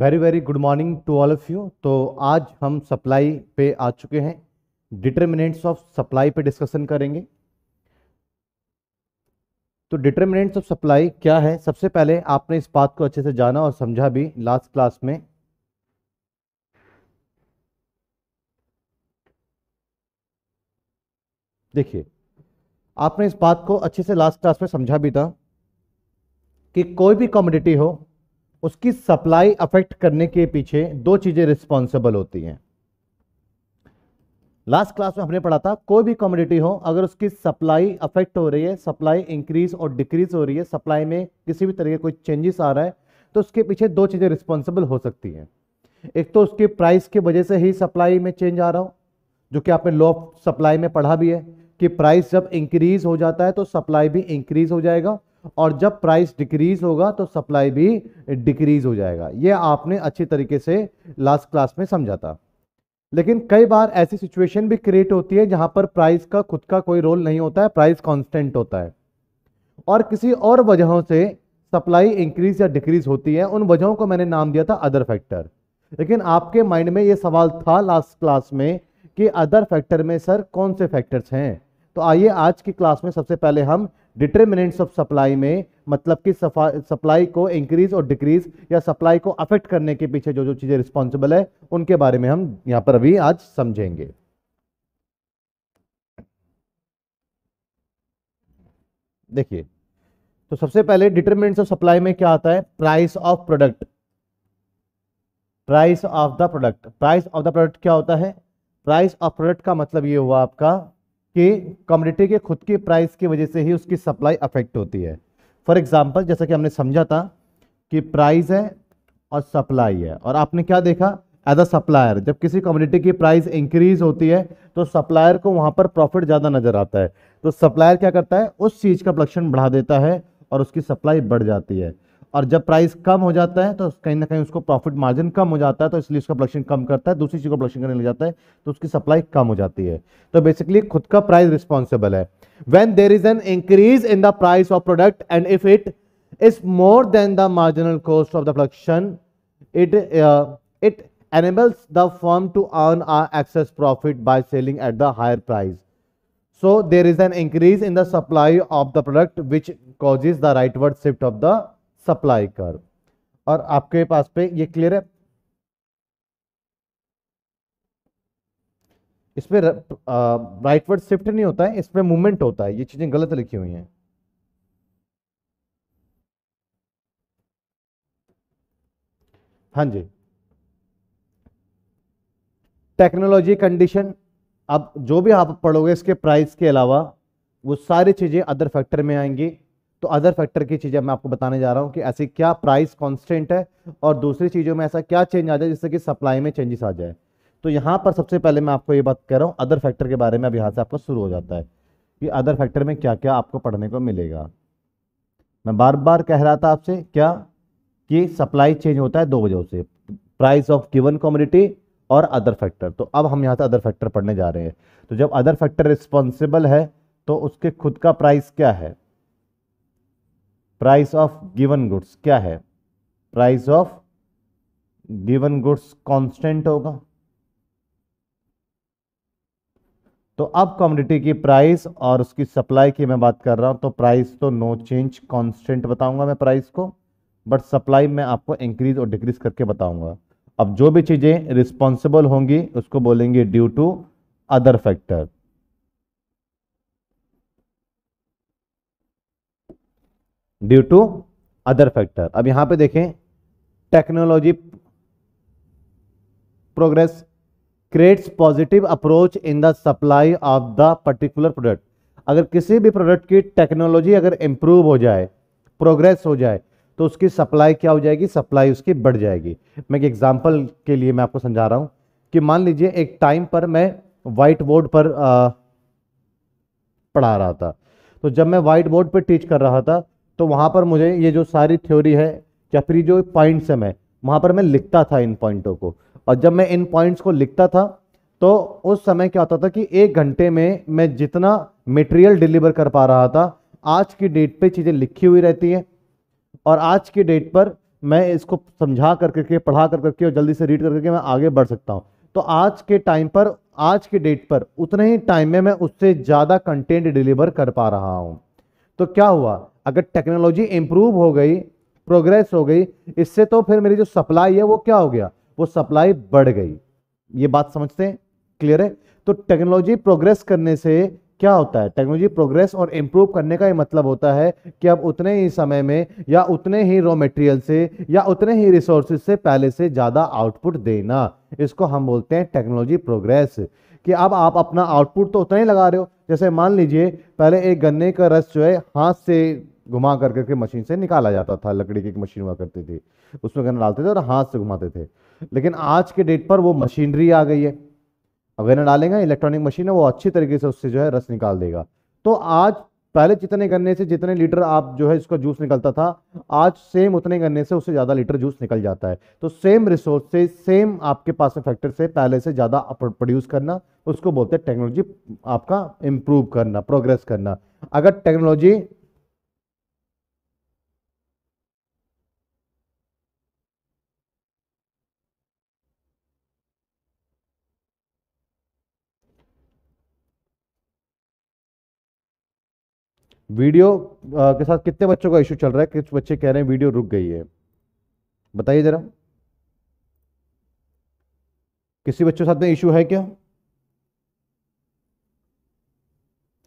Very very good morning to all of you तो आज हम सप्लाई पे आ चुके हैं डिटर्मिनेंट्स ऑफ सप्लाई पे डिस्कशन करेंगे तो डिटर्मिनेंट्स ऑफ सप्लाई क्या है सबसे पहले आपने इस बात को अच्छे से जाना और समझा भी लास्ट क्लास में देखिए आपने इस बात को अच्छे से लास्ट क्लास में समझा भी था कि कोई भी कॉमोडिटी हो उसकी सप्लाई अफेक्ट करने के पीछे दो चीज़ें रिस्पॉन्सिबल होती हैं लास्ट क्लास में हमने पढ़ा था कोई भी कॉमोडिटी हो अगर उसकी सप्लाई अफेक्ट हो रही है सप्लाई इंक्रीज और डिक्रीज हो रही है सप्लाई में किसी भी तरीके कोई चेंजेस आ रहा है तो उसके पीछे दो चीज़ें रिस्पॉन्सिबल हो सकती हैं एक तो उसके प्राइस की वजह से ही सप्लाई में चेंज आ रहा हो जो कि आपने लो सप्लाई में पढ़ा भी है कि प्राइस जब इंक्रीज हो जाता है तो सप्लाई भी इंक्रीज हो जाएगा और जब प्राइस डिक्रीज होगा तो सप्लाई भी डिक्रीज हो जाएगा ये आपने अच्छे तरीके से लास्ट क्लास में समझा था लेकिन कई बार ऐसी सिचुएशन भी क्रिएट होती है जहां पर प्राइस का खुद का कोई रोल नहीं होता है प्राइस कांस्टेंट होता है और किसी और वजहों से सप्लाई इंक्रीज या डिक्रीज होती है उन वजहों को मैंने नाम दिया था अदर फैक्टर लेकिन आपके माइंड में ये सवाल था लास्ट क्लास में कि अदर फैक्टर में सर कौन से फैक्टर्स हैं तो आइए आज की क्लास में सबसे पहले हम डिटर्मिनेंट्स ऑफ सप्लाई में मतलब कि सप्लाई को इंक्रीज और डिक्रीज या सप्लाई को अफेक्ट करने के पीछे जो जो चीज़ें रिस्पॉन्सिबल है उनके बारे में हम यहां पर अभी आज समझेंगे देखिए तो सबसे पहले डिटर्मिनेंट्स ऑफ सप्लाई में क्या आता है price of product price of the product price of the product क्या होता है प्राइस ऑफ प्रोडक्ट का मतलब ये हुआ आपका कि कम्युनिटी के खुद के प्राइस की वजह से ही उसकी सप्लाई अफेक्ट होती है फॉर एग्जाम्पल जैसा कि हमने समझा था कि प्राइस है और सप्लाई है और आपने क्या देखा एज अ सप्लायर जब किसी कम्युनिटी की प्राइस इंक्रीज होती है तो सप्लायर को वहाँ पर प्रॉफिट ज़्यादा नज़र आता है तो सप्लायर क्या करता है उस चीज़ का प्रोडक्शन बढ़ा देता है और उसकी सप्लाई बढ़ जाती है और जब प्राइस कम हो जाता है तो कहीं ना कहीं उसको प्रॉफिट मार्जिन कम हो जाता है तो इसलिए उसका प्रोडक्शन कम करता है दूसरी चीज़ को प्रोडक्शन करने लग जाता है तो उसकी सप्लाई कम हो जाती है तो बेसिकली खुद का प्राइस रिस्पॉन्सिबल है when there is an increase in the price of product and if it is more than the marginal cost of the production it it enables the firm to earn our excess profit by selling at the higher price. So there is an increase in the supply of the product which causes the rightward shift of the supply curve और आपके पास पे ये clear है इसमें rightward shift नहीं होता है इसमें मूवमेंट होता है ये चीजें गलत लिखी हुई हैं हाँ जी टेक्नोलॉजी कंडीशन अब जो भी आप पढ़ोगे इसके प्राइस के अलावा वो सारी चीज़ें अदर फैक्टर में आएंगी तो अदर फैक्टर की चीज़ें मैं आपको बताने जा रहा हूँ कि ऐसी क्या प्राइस कॉन्स्टेंट है और दूसरी चीज़ों में ऐसा क्या चेंज आ जाए जिससे कि सप्लाई में चेंजेस आ जाए तो यहाँ पर सबसे पहले मैं आपको ये बात कर रहा हूँ अदर फैक्टर के बारे में अब यहाँ से आपका शुरू हो जाता है कि अदर फैक्टर में क्या क्या आपको पढ़ने को मिलेगा मैं बार बार कह रहा था आपसे क्या कि सप्लाई चेंज होता है दो वजहों से प्राइस ऑफ गिवन कॉमोडिटी और अदर फैक्टर तो अब हम यहाँ से अदर फैक्टर पढ़ने जा रहे हैं तो जब अदर फैक्टर रिस्पॉन्सिबल है तो उसके खुद का प्राइस क्या है प्राइस ऑफ गिवन गुड्स क्या है price of given goods constant होगा तो अब कॉमोडिटी की प्राइस और उसकी सप्लाई की मैं बात कर रहा हूं तो प्राइस तो नो चेंज कांस्टेंट बताऊंगा मैं प्राइस को बट सप्लाई में आपको इंक्रीज और डिक्रीज करके बताऊंगा अब जो भी चीज़ें रिस्पॉन्सिबल होंगी उसको बोलेंगे due to other factor due to other factor अब यहां पे देखें technology progress creates positive approach in the supply of the particular product अगर किसी भी प्रोडक्ट की टेक्नोलॉजी अगर इंप्रूव हो जाए प्रोग्रेस हो जाए तो उसकी सप्लाई क्या हो जाएगी सप्लाई उसकी बढ़ जाएगी मैं एक एग्जाम्पल के लिए मैं आपको समझा रहा हूं कि मान लीजिए एक टाइम पर मैं वाइट बोर्ड पर आ, पढ़ा रहा था तो जब मैं वाइट बोर्ड पर टीच कर रहा था तो वहाँ पर मुझे ये जो सारी थ्योरी है या फिर जो पॉइंट्स है मैं वहाँ पर मैं लिखता था इन पॉइंटों को और जब मैं इन पॉइंट्स को लिखता था तो उस समय क्या होता था कि एक घंटे में मैं जितना मटेरियल डिलीवर कर पा रहा था आज की डेट पे चीज़ें लिखी हुई रहती हैं और आज की डेट पर मैं इसको समझा कर करके पढ़ा कर करके और जल्दी से रीड कर करके मैं आगे बढ़ सकता हूँ तो आज के टाइम पर आज के डेट पर उतने ही टाइम में मैं उससे ज़्यादा कंटेंट डिलीवर कर पा रहा हूँ तो क्या हुआ अगर टेक्नोलॉजी इंप्रूव हो गई प्रोग्रेस हो गई इससे तो फिर मेरी जो सप्लाई है वो क्या हो गया वो सप्लाई बढ़ गई ये बात समझते हैं क्लियर है तो टेक्नोलॉजी प्रोग्रेस करने से क्या होता है टेक्नोलॉजी प्रोग्रेस और इम्प्रूव करने का ये मतलब होता है कि अब उतने ही समय में या उतने ही रॉ मटेरियल से या उतने ही रिसोर्सेज से पहले से ज़्यादा आउटपुट देना इसको हम बोलते हैं टेक्नोलॉजी प्रोग्रेस कि अब आप अपना आउटपुट तो उतना ही लगा रहे हो जैसे मान लीजिए पहले एक गन्ने का रस जो है हाथ से घुमा कर करके मशीन से निकाला जाता था लकड़ी की एक मशीन हुआ करती थी उसमें गन्ना डालते थे और हाथ से घुमाते थे लेकिन आज के डेट पर वो मशीनरी आ गई है अब गन्ना डालेंगे इलेक्ट्रॉनिक मशीन है वो अच्छी तरीके से उससे जो है रस निकाल देगा तो आज पहले जितने गन्ने से जितने लीटर आप जो है इसका जूस निकलता था आज सेम उतने गन्ने से उससे ज़्यादा लीटर जूस निकल जाता है तो सेम रिसोर्स से सेम आपके पास फैक्टर से पहले से ज़्यादा प्रोड्यूस करना उसको बोलते हैं टेक्नोलॉजी आपका इम्प्रूव करना प्रोग्रेस करना अगर टेक्नोलॉजी वीडियो के साथ कितने बच्चों का इशू चल रहा है कुछ बच्चे कह रहे हैं वीडियो रुक गई है बताइए जरा किसी बच्चों के साथ में इशू है क्या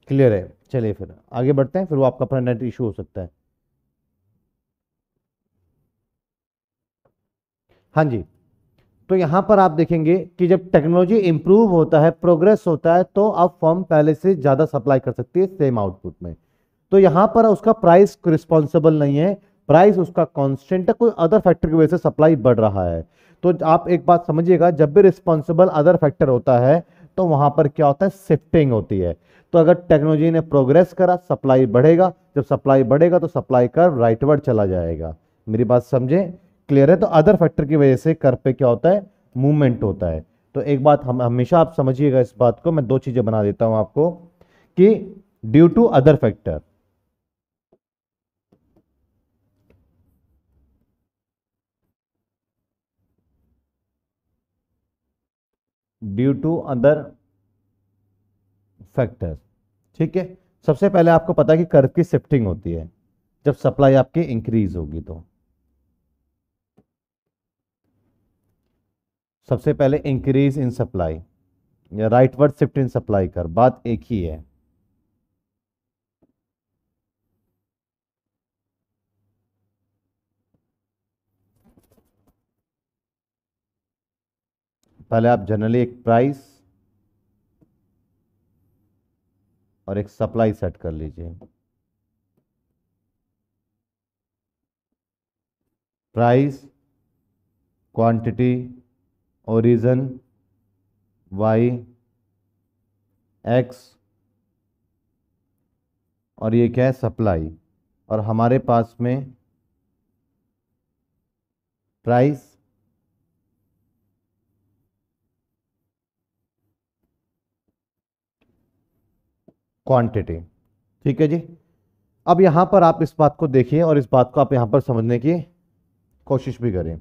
क्लियर है चलिए फिर आगे बढ़ते हैं फिर वो आपका अपना नेट इशू हो सकता है हाँ जी तो यहां पर आप देखेंगे कि जब टेक्नोलॉजी इंप्रूव होता है प्रोग्रेस होता है तो आप फॉर्म पहले से ज़्यादा सप्लाई कर सकती है सेम आउटपुट में तो यहाँ पर उसका प्राइस रिस्पॉन्सिबल नहीं है प्राइस उसका कॉन्स्टेंट है कोई अदर फैक्टर की वजह से सप्लाई बढ़ रहा है तो आप एक बात समझिएगा जब भी रिस्पॉन्सिबल अदर फैक्टर होता है तो वहां पर क्या होता है शिफ्टिंग होती है तो अगर टेक्नोलॉजी ने प्रोग्रेस करा सप्लाई बढ़ेगा जब सप्लाई बढ़ेगा तो सप्लाई कर राइटवर्ड चला जाएगा मेरी बात समझे क्लियर है तो अदर फैक्टर की वजह से कर पे क्या होता है मूवमेंट होता है तो एक बात हम हमेशा आप समझिएगा इस बात को मैं दो चीज़ें बना देता हूँ आपको कि due to other factor due to other factors ठीक है सबसे पहले आपको पता है कि कर्व की शिफ्टिंग होती है जब सप्लाई आपकी इंक्रीज होगी तो सबसे पहले इंक्रीज इन सप्लाई या rightward shift in supply curve बात एक ही है पहले आप जनरली एक प्राइस और एक सप्लाई सेट कर लीजिए price quantity origin Y X और ये क्या है सप्लाई और हमारे पास में प्राइस क्वांटिटी ठीक है जी अब यहां पर आप इस बात को देखिए और इस बात को आप यहां पर समझने की कोशिश भी करें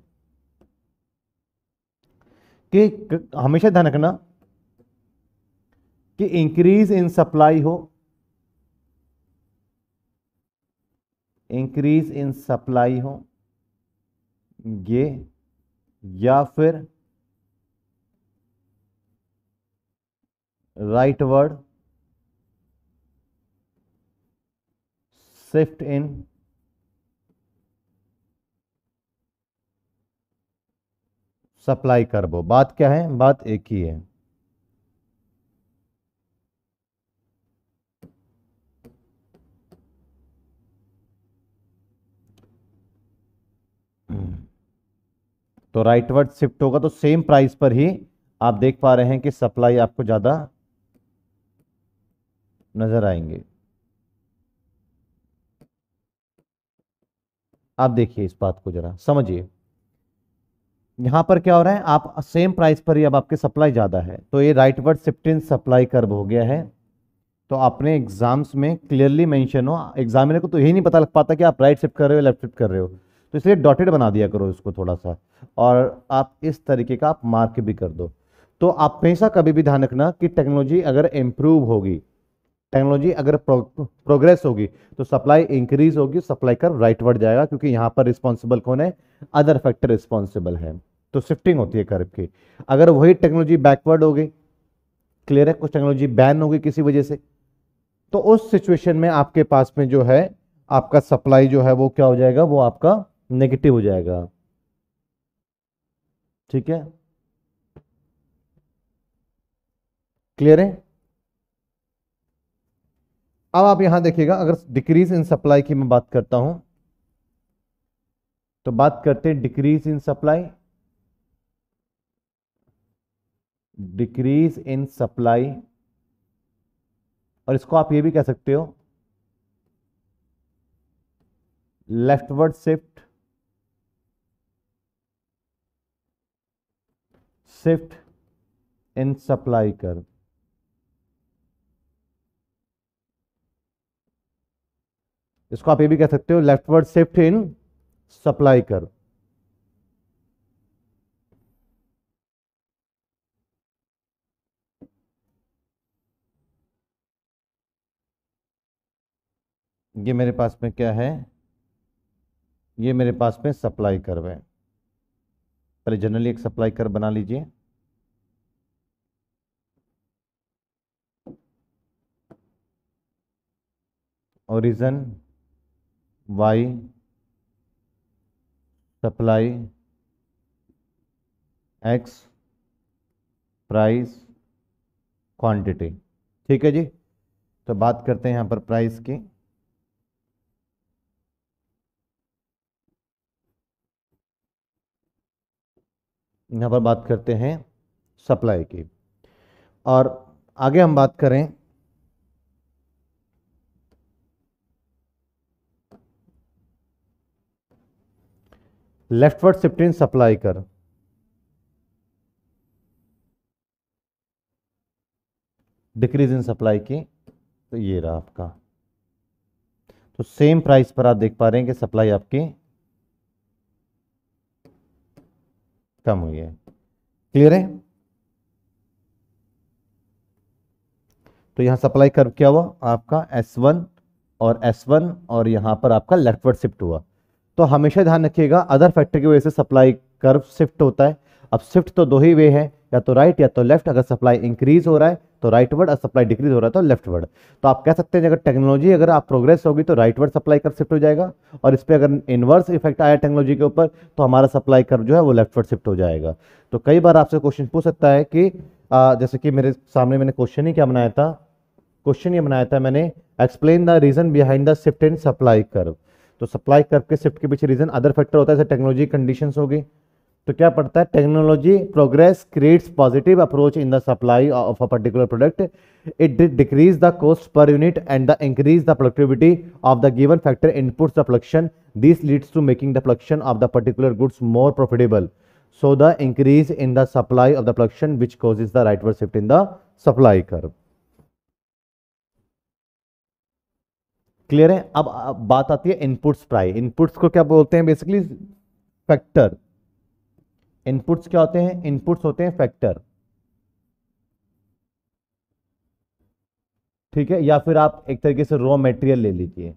कि हमेशा ध्यान रखना कि इंक्रीज इन सप्लाई हो इंक्रीज इन सप्लाई हो ये या फिर rightward shift in supply curve बात क्या है बात एक ही है तो राइटवर्ड शिफ्ट होगा तो सेम प्राइस पर ही आप देख पा रहे हैं कि सप्लाई आपको ज़्यादा नज़र आएंगे आप देखिए इस बात को जरा समझिए यहां पर क्या हो रहा है आप सेम प्राइस पर ही अब आपके सप्लाई ज़्यादा है तो ये rightward shift in supply curve हो गया है तो अपने एग्जाम्स में क्लियरली मेंशन हो एग्जामिनर को तो यही नहीं पता लग पाता कि आप राइट शिफ्ट कर रहे हो लेफ्ट शिफ्ट कर रहे हो तो इसलिए डॉटेड बना दिया करो इसको थोड़ा सा और आप इस तरीके का आप मार्क भी कर दो तो आप हमेशा कभी भी ध्यान रखना कि टेक्नोलॉजी अगर इम्प्रूव होगी टेक्नोलॉजी अगर प्रोग्रेस होगी तो सप्लाई इंक्रीज होगी सप्लाई कर राइट वर्ड जाएगा क्योंकि यहाँ पर रिस्पॉन्सिबल कौन है अदर फैक्टर रिस्पॉन्सिबल है तो शिफ्टिंग होती है कर्व की अगर वही टेक्नोलॉजी बैकवर्ड होगी क्लियर है कुछ टेक्नोलॉजी बैन होगी किसी वजह से तो उस सिचुएशन में आपके पास में जो है आपका सप्लाई जो है वो क्या हो जाएगा वो आपका नेगेटिव हो जाएगा ठीक है क्लियर है अब आप यहां देखिएगा अगर डिक्रीज इन सप्लाई की मैं बात करता हूं तो बात करते हैं decrease in supply decrease in supply और इसको आप ये भी कह सकते हो leftward shift shift in supply curve इसको आप ये भी कह सकते हो लेफ्टवर्ड शिफ्ट इन सप्लाई कर ये मेरे पास में क्या है ये मेरे पास में सप्लाई कर्व है पहले जनरली एक सप्लाई कर्व बना लीजिए और origin Y supply X price quantity ठीक है जी तो बात करते हैं यहाँ पर प्राइस की यहाँ पर बात करते हैं सप्लाई की और आगे हम बात करें leftward shift in supply curve decrease in supply की तो ये रहा आपका तो सेम प्राइस पर आप देख पा रहे हैं कि सप्लाई आपकी कम हुई है क्लियर है तो यहां सप्लाई कर्व क्या हुआ आपका S1 और S1 और यहां पर आपका लेफ्टवर्ड शिफ्ट हुआ तो हमेशा ध्यान रखिएगा अदर फैक्टर की वजह से सप्लाई कर्व शिफ्ट होता है अब शिफ्ट तो दो ही वे है या तो राइट या तो लेफ्ट अगर सप्लाई इंक्रीज हो रहा है तो राइट वर्ड और सप्लाई डिक्रीज हो रहा है तो लेफ्ट वर्ड तो आप कह सकते हैं अगर टेक्नोलॉजी अगर आप प्रोग्रेस होगी तो rightward supply curve shift हो जाएगा और इस पर अगर इनवर्स इफेक्ट आया टेक्नोलॉजी के ऊपर तो हमारा सप्लाई कर्व जो है वो लेफ्ट वर्ड शिफ्ट हो जाएगा तो कई बार आपसे क्वेश्चन पूछ सकता है कि आ, जैसे कि मेरे सामने मैंने क्वेश्चन ही क्या बनाया था क्वेश्चन ये बनाया था मैंने explain the reason behind the shift in supply curve तो सप्लाई कर्व के शिफ्ट के पीछे रीजन अदर फैक्टर होता है जैसे टेक्नोलॉजी कंडीशन हो गई तो क्या पड़ता है technology progress creates positive approach in the supply of a particular product it decrease the cost per unit and the increase the productivity of the given factor inputs the production this leads to making the production of the particular goods more profitable the increase in the supply of the production which which the right rightward shift in the supply curve clear है अब बात आती है inputs price inputs को क्या बोलते हैं basically factor inputs क्या होते हैं इनपुट्स होते हैं फैक्टर ठीक है या फिर आप एक तरीके से रॉ मटेरियल ले लीजिए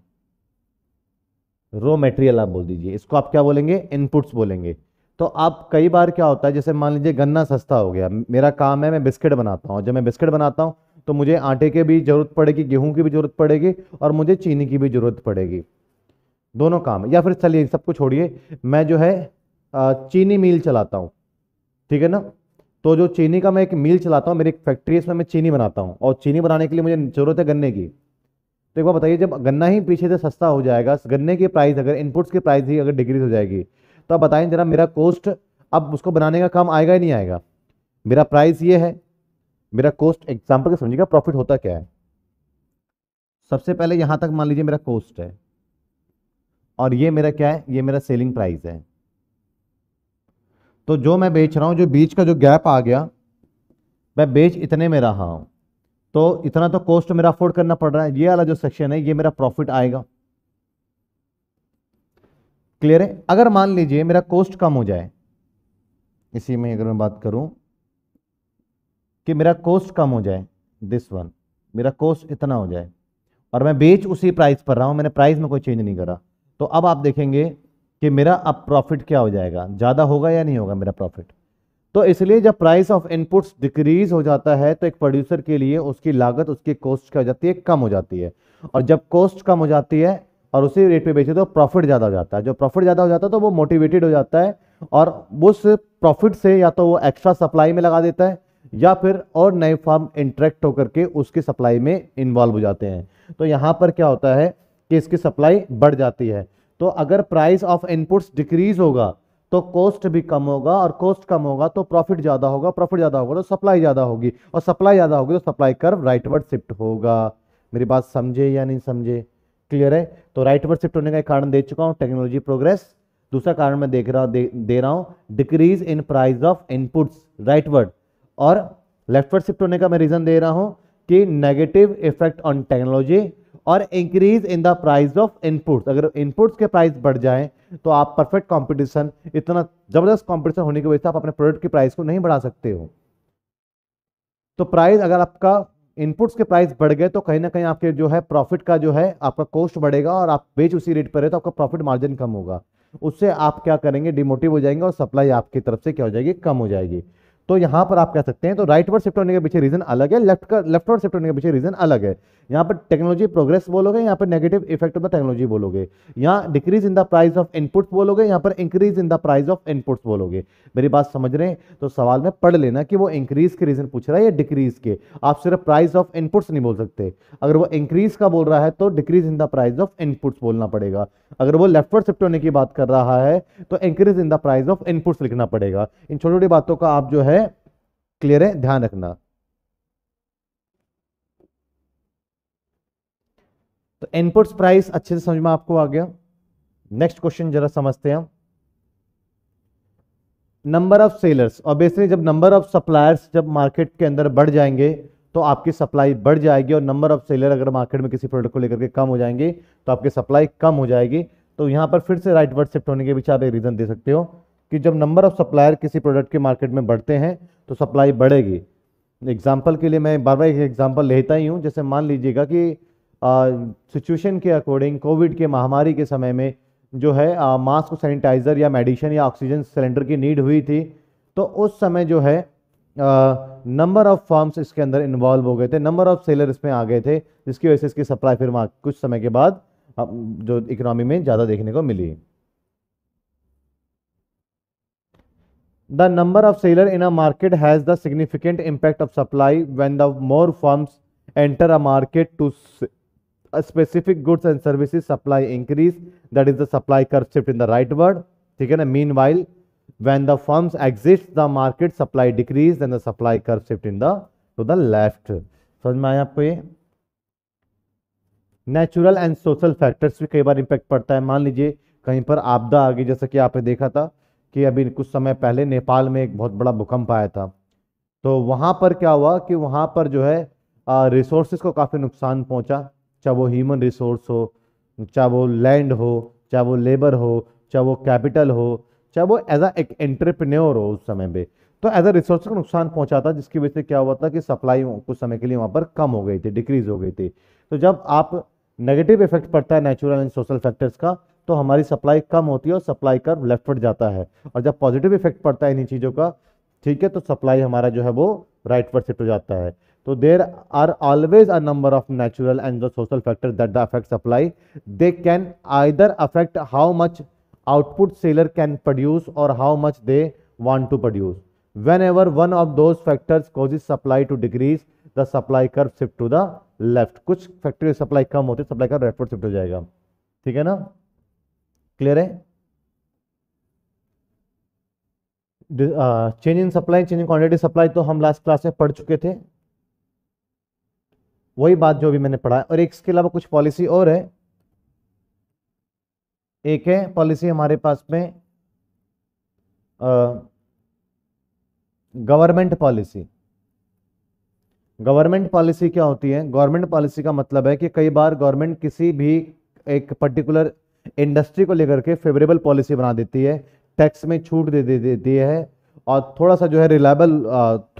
रॉ मटेरियल आप बोल दीजिए इसको आप क्या बोलेंगे इनपुट्स बोलेंगे तो आप कई बार क्या होता है जैसे मान लीजिए गन्ना सस्ता हो गया मेरा काम है मैं बिस्किट बनाता हूँ जब मैं बिस्किट बनाता हूँ तो मुझे आटे की भी ज़रूरत पड़ेगी गेहूं की भी ज़रूरत पड़ेगी और मुझे चीनी की भी ज़रूरत पड़ेगी दोनों काम या फिर चलिए सबको छोड़िए मैं जो है चीनी मिल चलाता हूँ ठीक है ना तो जो चीनी का मैं एक मिल चलाता हूँ मेरी एक फैक्ट्री है इसमें मैं चीनी बनाता हूँ और चीनी बनाने के लिए मुझे ज़रूरत है गन्ने की तो एक बार बताइए जब गन्ना ही पीछे से सस्ता हो जाएगा गन्ने की प्राइस अगर इनपुट्स की प्राइस ही अगर डिक्रीज हो जाएगी तो आप बताएं जरा मेरा कॉस्ट अब उसको बनाने का काम आएगा ही नहीं आएगा मेरा प्राइस ये है मेरा कोस्ट एग्जाम्पल का समझिएगा प्रॉफिट होता क्या है सबसे पहले यहां तक मान लीजिए मेरा कोस्ट है और ये मेरा क्या है ये मेरा सेलिंग प्राइस है तो जो मैं बेच रहा हूं जो बीच का जो गैप आ गया मैं बेच इतने में रहा हूं तो इतना तो कॉस्ट मेरा अफोर्ड करना पड़ रहा है ये वाला जो सेक्शन है ये मेरा प्रॉफिट आएगा क्लियर है अगर मान लीजिए मेरा कॉस्ट कम हो जाए इसी में अगर मैं बात करूं कि मेरा कॉस्ट कम हो जाए दिस वन मेरा कॉस्ट इतना हो जाए और मैं बेच उसी प्राइस पर रहा हूँ मैंने प्राइस में कोई चेंज नहीं करा तो अब आप देखेंगे कि मेरा अब प्रॉफिट क्या हो जाएगा ज़्यादा होगा या नहीं होगा मेरा प्रॉफिट तो इसलिए जब प्राइस ऑफ इनपुट्स डिक्रीज हो जाता है तो एक प्रोड्यूसर के लिए उसकी लागत उसकी कॉस्ट क्या हो जाती है कम हो जाती है और जब कॉस्ट कम हो जाती है और उसी रेट पे बेचे तो प्रॉफिट ज़्यादा हो जाता है जो प्रॉफिट ज़्यादा हो जाता है तो वो मोटिवेटेड हो जाता है और उस प्रॉफिट से या तो वो एक्स्ट्रा सप्लाई में लगा देता है या फिर और नए फार्म इंट्रैक्ट होकर के उसकी सप्लाई में इन्वॉल्व हो जाते हैं तो यहाँ पर क्या होता है कि इसकी सप्लाई बढ़ जाती है तो अगर प्राइस ऑफ इनपुट्स डिक्रीज होगा तो कॉस्ट भी कम होगा और कॉस्ट कम होगा तो प्रॉफिट ज़्यादा होगा प्रॉफिट ज़्यादा होगा तो सप्लाई ज़्यादा होगी और सप्लाई ज़्यादा होगी तो सप्लाई कर राइटवर्ड शिफ्ट होगा मेरी बात समझे या नहीं समझे क्लियर है तो राइटवर्ड शिफ्ट होने का एक कारण दे चुका हूँ टेक्नोलॉजी प्रोग्रेस दूसरा कारण मैं देख रहा दे, दे रहा हूँ decrease in price of inputs rightward और लेफ्ट पर शिफ्ट होने का मैं रीजन दे रहा हूं कि नेगेटिव इफेक्ट ऑन टेक्नोलॉजी और increase in the price of inputs अगर इनपुट्स के प्राइस बढ़ जाए तो आप परफेक्ट कंपटीशन इतना जबरदस्त कंपटीशन होने की वजह से आप अपने प्रोडक्ट के प्राइस को नहीं बढ़ा सकते हो तो प्राइस अगर आपका इनपुट्स के प्राइस बढ़ गए तो कहीं ना कहीं आपके जो है प्रॉफिट का जो है आपका कॉस्ट बढ़ेगा और आप बेच उसी रेट पर है तो आपका प्रॉफिट मार्जिन कम होगा उससे आप क्या करेंगे डिमोटिव हो जाएंगे और सप्लाई आपकी तरफ से क्या हो जाएगी कम हो जाएगी तो यहां पर आप कह सकते हैं तो राइट वर्ड शिफ्ट होने के पीछे रीजन अलग है लेफ्ट का वर्ड शिफ्ट होने के पीछे रीजन अलग है यहाँ पर टेक्नोलॉजी प्रोग्रेस बोलोगे यहां पर negative effect of the technology बोलोगे यहां decrease in the price of inputs बोलोगे यहां पर increase in the price of inputs बोलोगे मेरी बात समझ रहे हैं तो सवाल में पढ़ लेना कि वो इंक्रीज के रीजन पूछ रहा है या डिक्रीज के आप सिर्फ प्राइस ऑफ इनपुट्स नहीं बोल सकते अगर वो इंक्रीज का बोल रहा है तो decrease in the price of inputs बोलना पड़ेगा अगर वो लेफ्टवर्ड शिफ्ट होने की बात कर रहा है तो increase in the price of inputs लिखना पड़ेगा इन छोटी छोटी बातों का आप जो है क्लियर है ध्यान रखना तो इनपुट्स प्राइस अच्छे से समझ में आपको आ गया नेक्स्ट क्वेश्चन जरा समझते हैं नंबर ऑफ सेलर्स और बेसिकली जब नंबर ऑफ सप्लायर्स जब मार्केट के अंदर बढ़ जाएंगे तो आपकी सप्लाई बढ़ जाएगी और नंबर ऑफ सेलर अगर मार्केट में किसी प्रोडक्ट को लेकर के कम हो जाएंगे तो आपकी सप्लाई कम हो जाएगी तो यहां पर फिर से राइट वर्ड शिफ्ट होने के पीछे आप एक रीज़न दे सकते हो कि जब नंबर ऑफ सप्लायर किसी प्रोडक्ट के मार्केट में बढ़ते हैं तो सप्लाई बढ़ेगी एग्ज़ाम्पल के लिए मैं बार बार एक एग्ज़ाम्पल लेता ही हूँ जैसे मान लीजिएगा कि सिचुएशन के अकॉर्डिंग कोविड के महामारी के समय में जो है मास्क सैनिटाइज़र या मेडिसिन या ऑक्सीजन सिलेंडर की नीड हुई थी तो उस समय जो है नंबर ऑफ़ फॉर्म्स इसके अंदर इन्वॉल्व हो गए थे नंबर ऑफ़ सेलर इसमें आ गए थे जिसकी वजह से इसकी सप्लाई फिर कुछ समय के बाद जो इकोनॉमी में ज़्यादा देखने को मिली the number of seller in a market has the significant impact of supply when the more firms enter a market to specific goods and service supply increase that is the supply curve shift in the rightward ठीक है ना meanwhile when the firms exist the market supply decrease and the supply curve shift in the to the left समझ में आए आपको ये natural and social factors भी कई बार इंपैक्ट पड़ता है मान लीजिए कहीं पर आपदा आ गई जैसा कि आपने देखा था कि अभी कुछ समय पहले नेपाल में एक बहुत बड़ा भूकंप आया था तो वहाँ पर क्या हुआ कि वहाँ पर जो है रिसोर्स को काफ़ी नुकसान पहुँचा चाहे वो ह्यूमन रिसोर्स हो चाहे वो लैंड हो चाहे वो लेबर हो चाहे वो कैपिटल हो चाहे वो एज अ एक एंटरप्रेन्योर हो उस समय पर तो एज अ रिसोर्स को नुकसान पहुंचा था जिसकी वजह से क्या हुआ था कि सप्लाई कुछ समय के लिए वहाँ पर कम हो गई थी डिक्रीज हो गई थी तो जब आप नेगेटिव इफेक्ट पड़ता है नेचुरल एंड सोशल फैक्टर्स का तो हमारी सप्लाई कम होती है और सप्लाई कर लेफ्ट फुट जाता है और जब पॉजिटिव इफेक्ट पड़ता है इन्हीं चीज़ों का ठीक है तो सप्लाई हमारा जो है वो राइट फुट सेट हो जाता है तो there are always a number of natural and the social factor that the affect supply they can either affect how much output seller can produce और how much they want want to produce whenever one of those factors causes supply to decrease the supply curve shift to the left कुछ factory supply कम होती है supply curve right refer shift हो जाएगा ठीक है ना क्लियर है change in supply change in quantity supply तो हम लास्ट क्लास में पढ़ चुके थे वही बात जो भी मैंने पढ़ा और एक इसके अलावा कुछ पॉलिसी और है एक है पॉलिसी हमारे पास में गवर्नमेंट पॉलिसी गवर्नमेंट पॉलिसी क्या होती है गवर्नमेंट पॉलिसी का मतलब है कि कई बार गवर्नमेंट किसी भी एक पर्टिकुलर इंडस्ट्री को लेकर के फेवरेबल पॉलिसी बना देती है टैक्स में छूट दे देती दे, दे है और थोड़ा सा जो है रिलायबल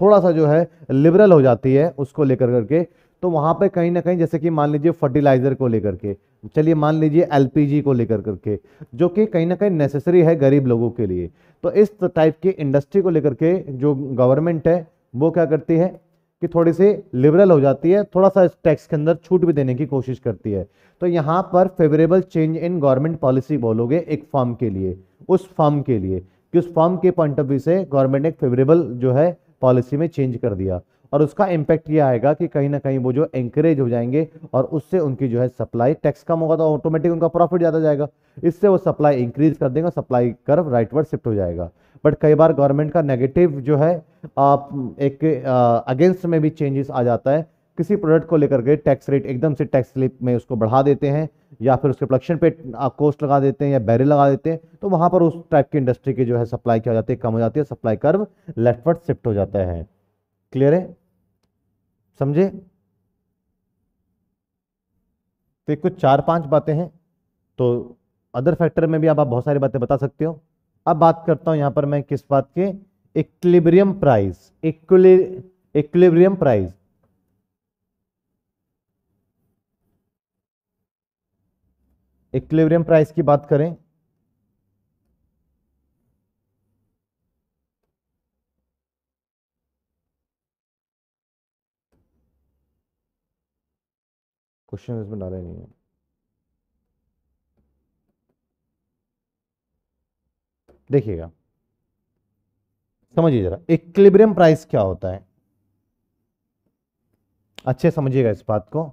थोड़ा सा जो है लिबरल हो जाती है उसको लेकर करके तो वहाँ पे कहीं ना कहीं जैसे कि मान लीजिए फर्टिलाइज़र को लेकर के चलिए मान लीजिए एलपीजी को लेकर करके जो कि कहीं ना कहीं नेसेसरी है गरीब लोगों के लिए तो इस टाइप की इंडस्ट्री को लेकर के जो गवर्नमेंट है वो क्या करती है कि थोड़ी सी लिबरल हो जाती है थोड़ा सा इस टैक्स के अंदर छूट भी देने की कोशिश करती है तो यहाँ पर favourable change in government policy बोलोगे एक फॉर्म के लिए उस फॉर्म के लिए कि उस फॉर्म के पॉइंट ऑफ व्यू से गवर्नमेंट ने फेवरेबल जो है पॉलिसी में चेंज कर दिया और उसका इम्पैक्ट ये आएगा कि कहीं ना कहीं वो जो इंकरेज हो जाएंगे और उससे उनकी जो है सप्लाई टैक्स कम होगा तो ऑटोमेटिक उनका प्रॉफिट ज़्यादा जाएगा इससे वो सप्लाई इंक्रीज कर देंगे supply curve rightward shift हो जाएगा बट कई बार गवर्नमेंट का नेगेटिव जो है आप एक अगेंस्ट में भी चेंजेस आ जाता है किसी प्रोडक्ट को लेकर के टैक्स रेट एकदम से टैक्स स्लिप में उसको बढ़ा देते हैं या फिर उसके प्रोडक्शन पे कोस्ट लगा देते हैं या बैरियर लगा देते हैं तो वहाँ पर उस टाइप की इंडस्ट्री की जो है सप्लाई क्या हो जाती है कम हो जाती है सप्लाई कर्व लेफ्टवर्ड शिफ्ट हो जाता है क्लियर है समझे तो कुछ चार पांच बातें हैं तो अदर फैक्टर में भी आप, आप बहुत सारी बातें बता सकते हो अब बात करता हूं यहां पर मैं किस बात के equilibrium price equilibrium price equilibrium price की बात करें क्वेश्चन इसमें डाले नहीं है देखिएगा समझिए जरा इक्लिब्रियम प्राइस क्या होता है अच्छे समझिएगा इस बात को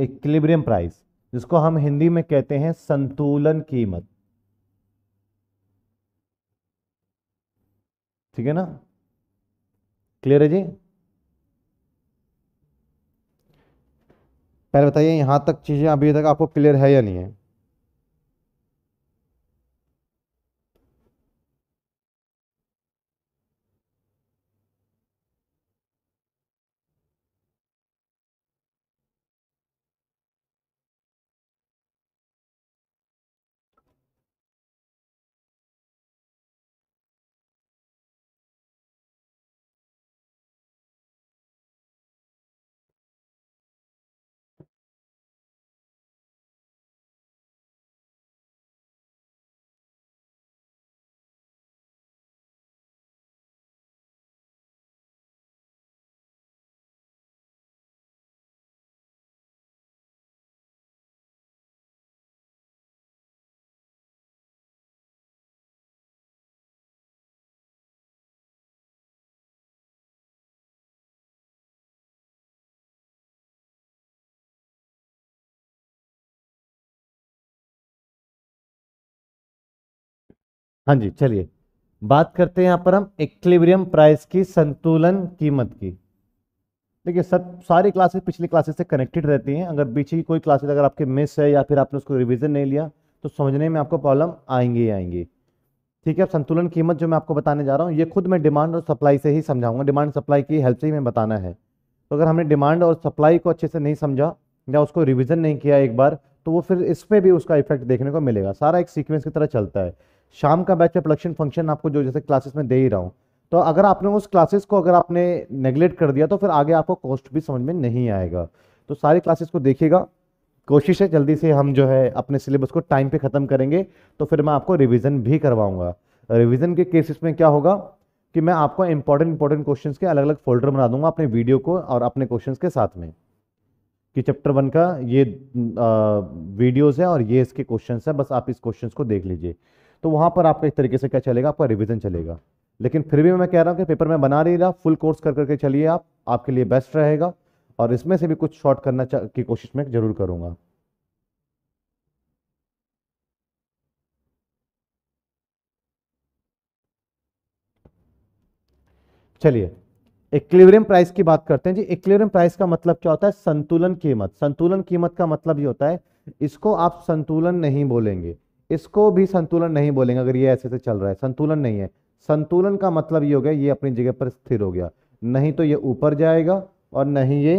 इक्लिब्रियम प्राइस जिसको हम हिंदी में कहते हैं संतुलन कीमत ठीक है ना क्लियर है जी पहले बताइए यहाँ तक चीज़ें अभी तक आपको क्लियर है या नहीं है हाँ जी चलिए बात करते हैं यहाँ पर हम एक्लिब्रियम प्राइस की संतुलन कीमत की देखिए सब सारी क्लासेस पिछली क्लासेस से कनेक्टेड रहती हैं अगर बीच की कोई क्लासेस अगर आपके मिस है या फिर आपने उसको रिवीजन नहीं लिया तो समझने में आपको प्रॉब्लम आएंगी आएंगी ठीक है अब संतुलन कीमत जो मैं आपको बताने जा रहा हूँ ये खुद मैं डिमांड और सप्लाई से ही समझाऊंगा डिमांड सप्लाई की हेल्प से ही मैं बताना है तो अगर हमने डिमांड और सप्लाई को अच्छे से नहीं समझा या उसको रिविजन नहीं किया एक बार तो वो फिर इसमें भी उसका इफेक्ट देखने को मिलेगा सारा एक सीक्वेंस की तरह चलता है शाम का बैच में प्रोडक्शन फंक्शन आपको जो जैसे क्लासेस में दे ही रहा हूँ तो अगर आपने उस क्लासेस को अगर आपने नेग्लेक्ट कर दिया तो फिर आगे आपको कॉस्ट भी समझ में नहीं आएगा तो सारी क्लासेस को देखिएगा कोशिश है जल्दी से हम जो है अपने सिलेबस को टाइम पे ख़त्म करेंगे तो फिर मैं आपको रिविज़न भी करवाऊंगा रिविज़न के केसेस में क्या होगा कि मैं आपको इंपॉर्टेंट इंपॉर्टेंट क्वेश्चंस के अलग अलग फोल्डर बना दूंगा अपने वीडियो को और अपने क्वेश्चंस के साथ में कि चैप्टर वन का ये वीडियोज है और ये इसके क्वेश्चन है बस आप इस क्वेश्चन को देख लीजिए तो वहाँ पर आपका इस तरीके से क्या चलेगा आपका रिविजन चलेगा लेकिन फिर भी मैं कह रहा हूँ कि पेपर में बना नहीं रहा फुल कोर्स कर करके चलिए आप आपके लिए बेस्ट रहेगा और इसमें से भी कुछ शॉर्ट करना की कोशिश में जरूर करूँगा चलिए इक्लेवरियम प्राइस की बात करते हैं जी इक्लेवरियम प्राइस का मतलब क्या होता है संतुलन कीमत संतुलन कीमत का मतलब ये होता है इसको आप संतुलन नहीं बोलेंगे इसको भी संतुलन नहीं बोलेंगे अगर ये ऐसे से चल रहा है संतुलन नहीं है संतुलन का मतलब ये हो गया ये अपनी जगह पर स्थिर हो गया नहीं तो ये ऊपर जाएगा और नहीं ये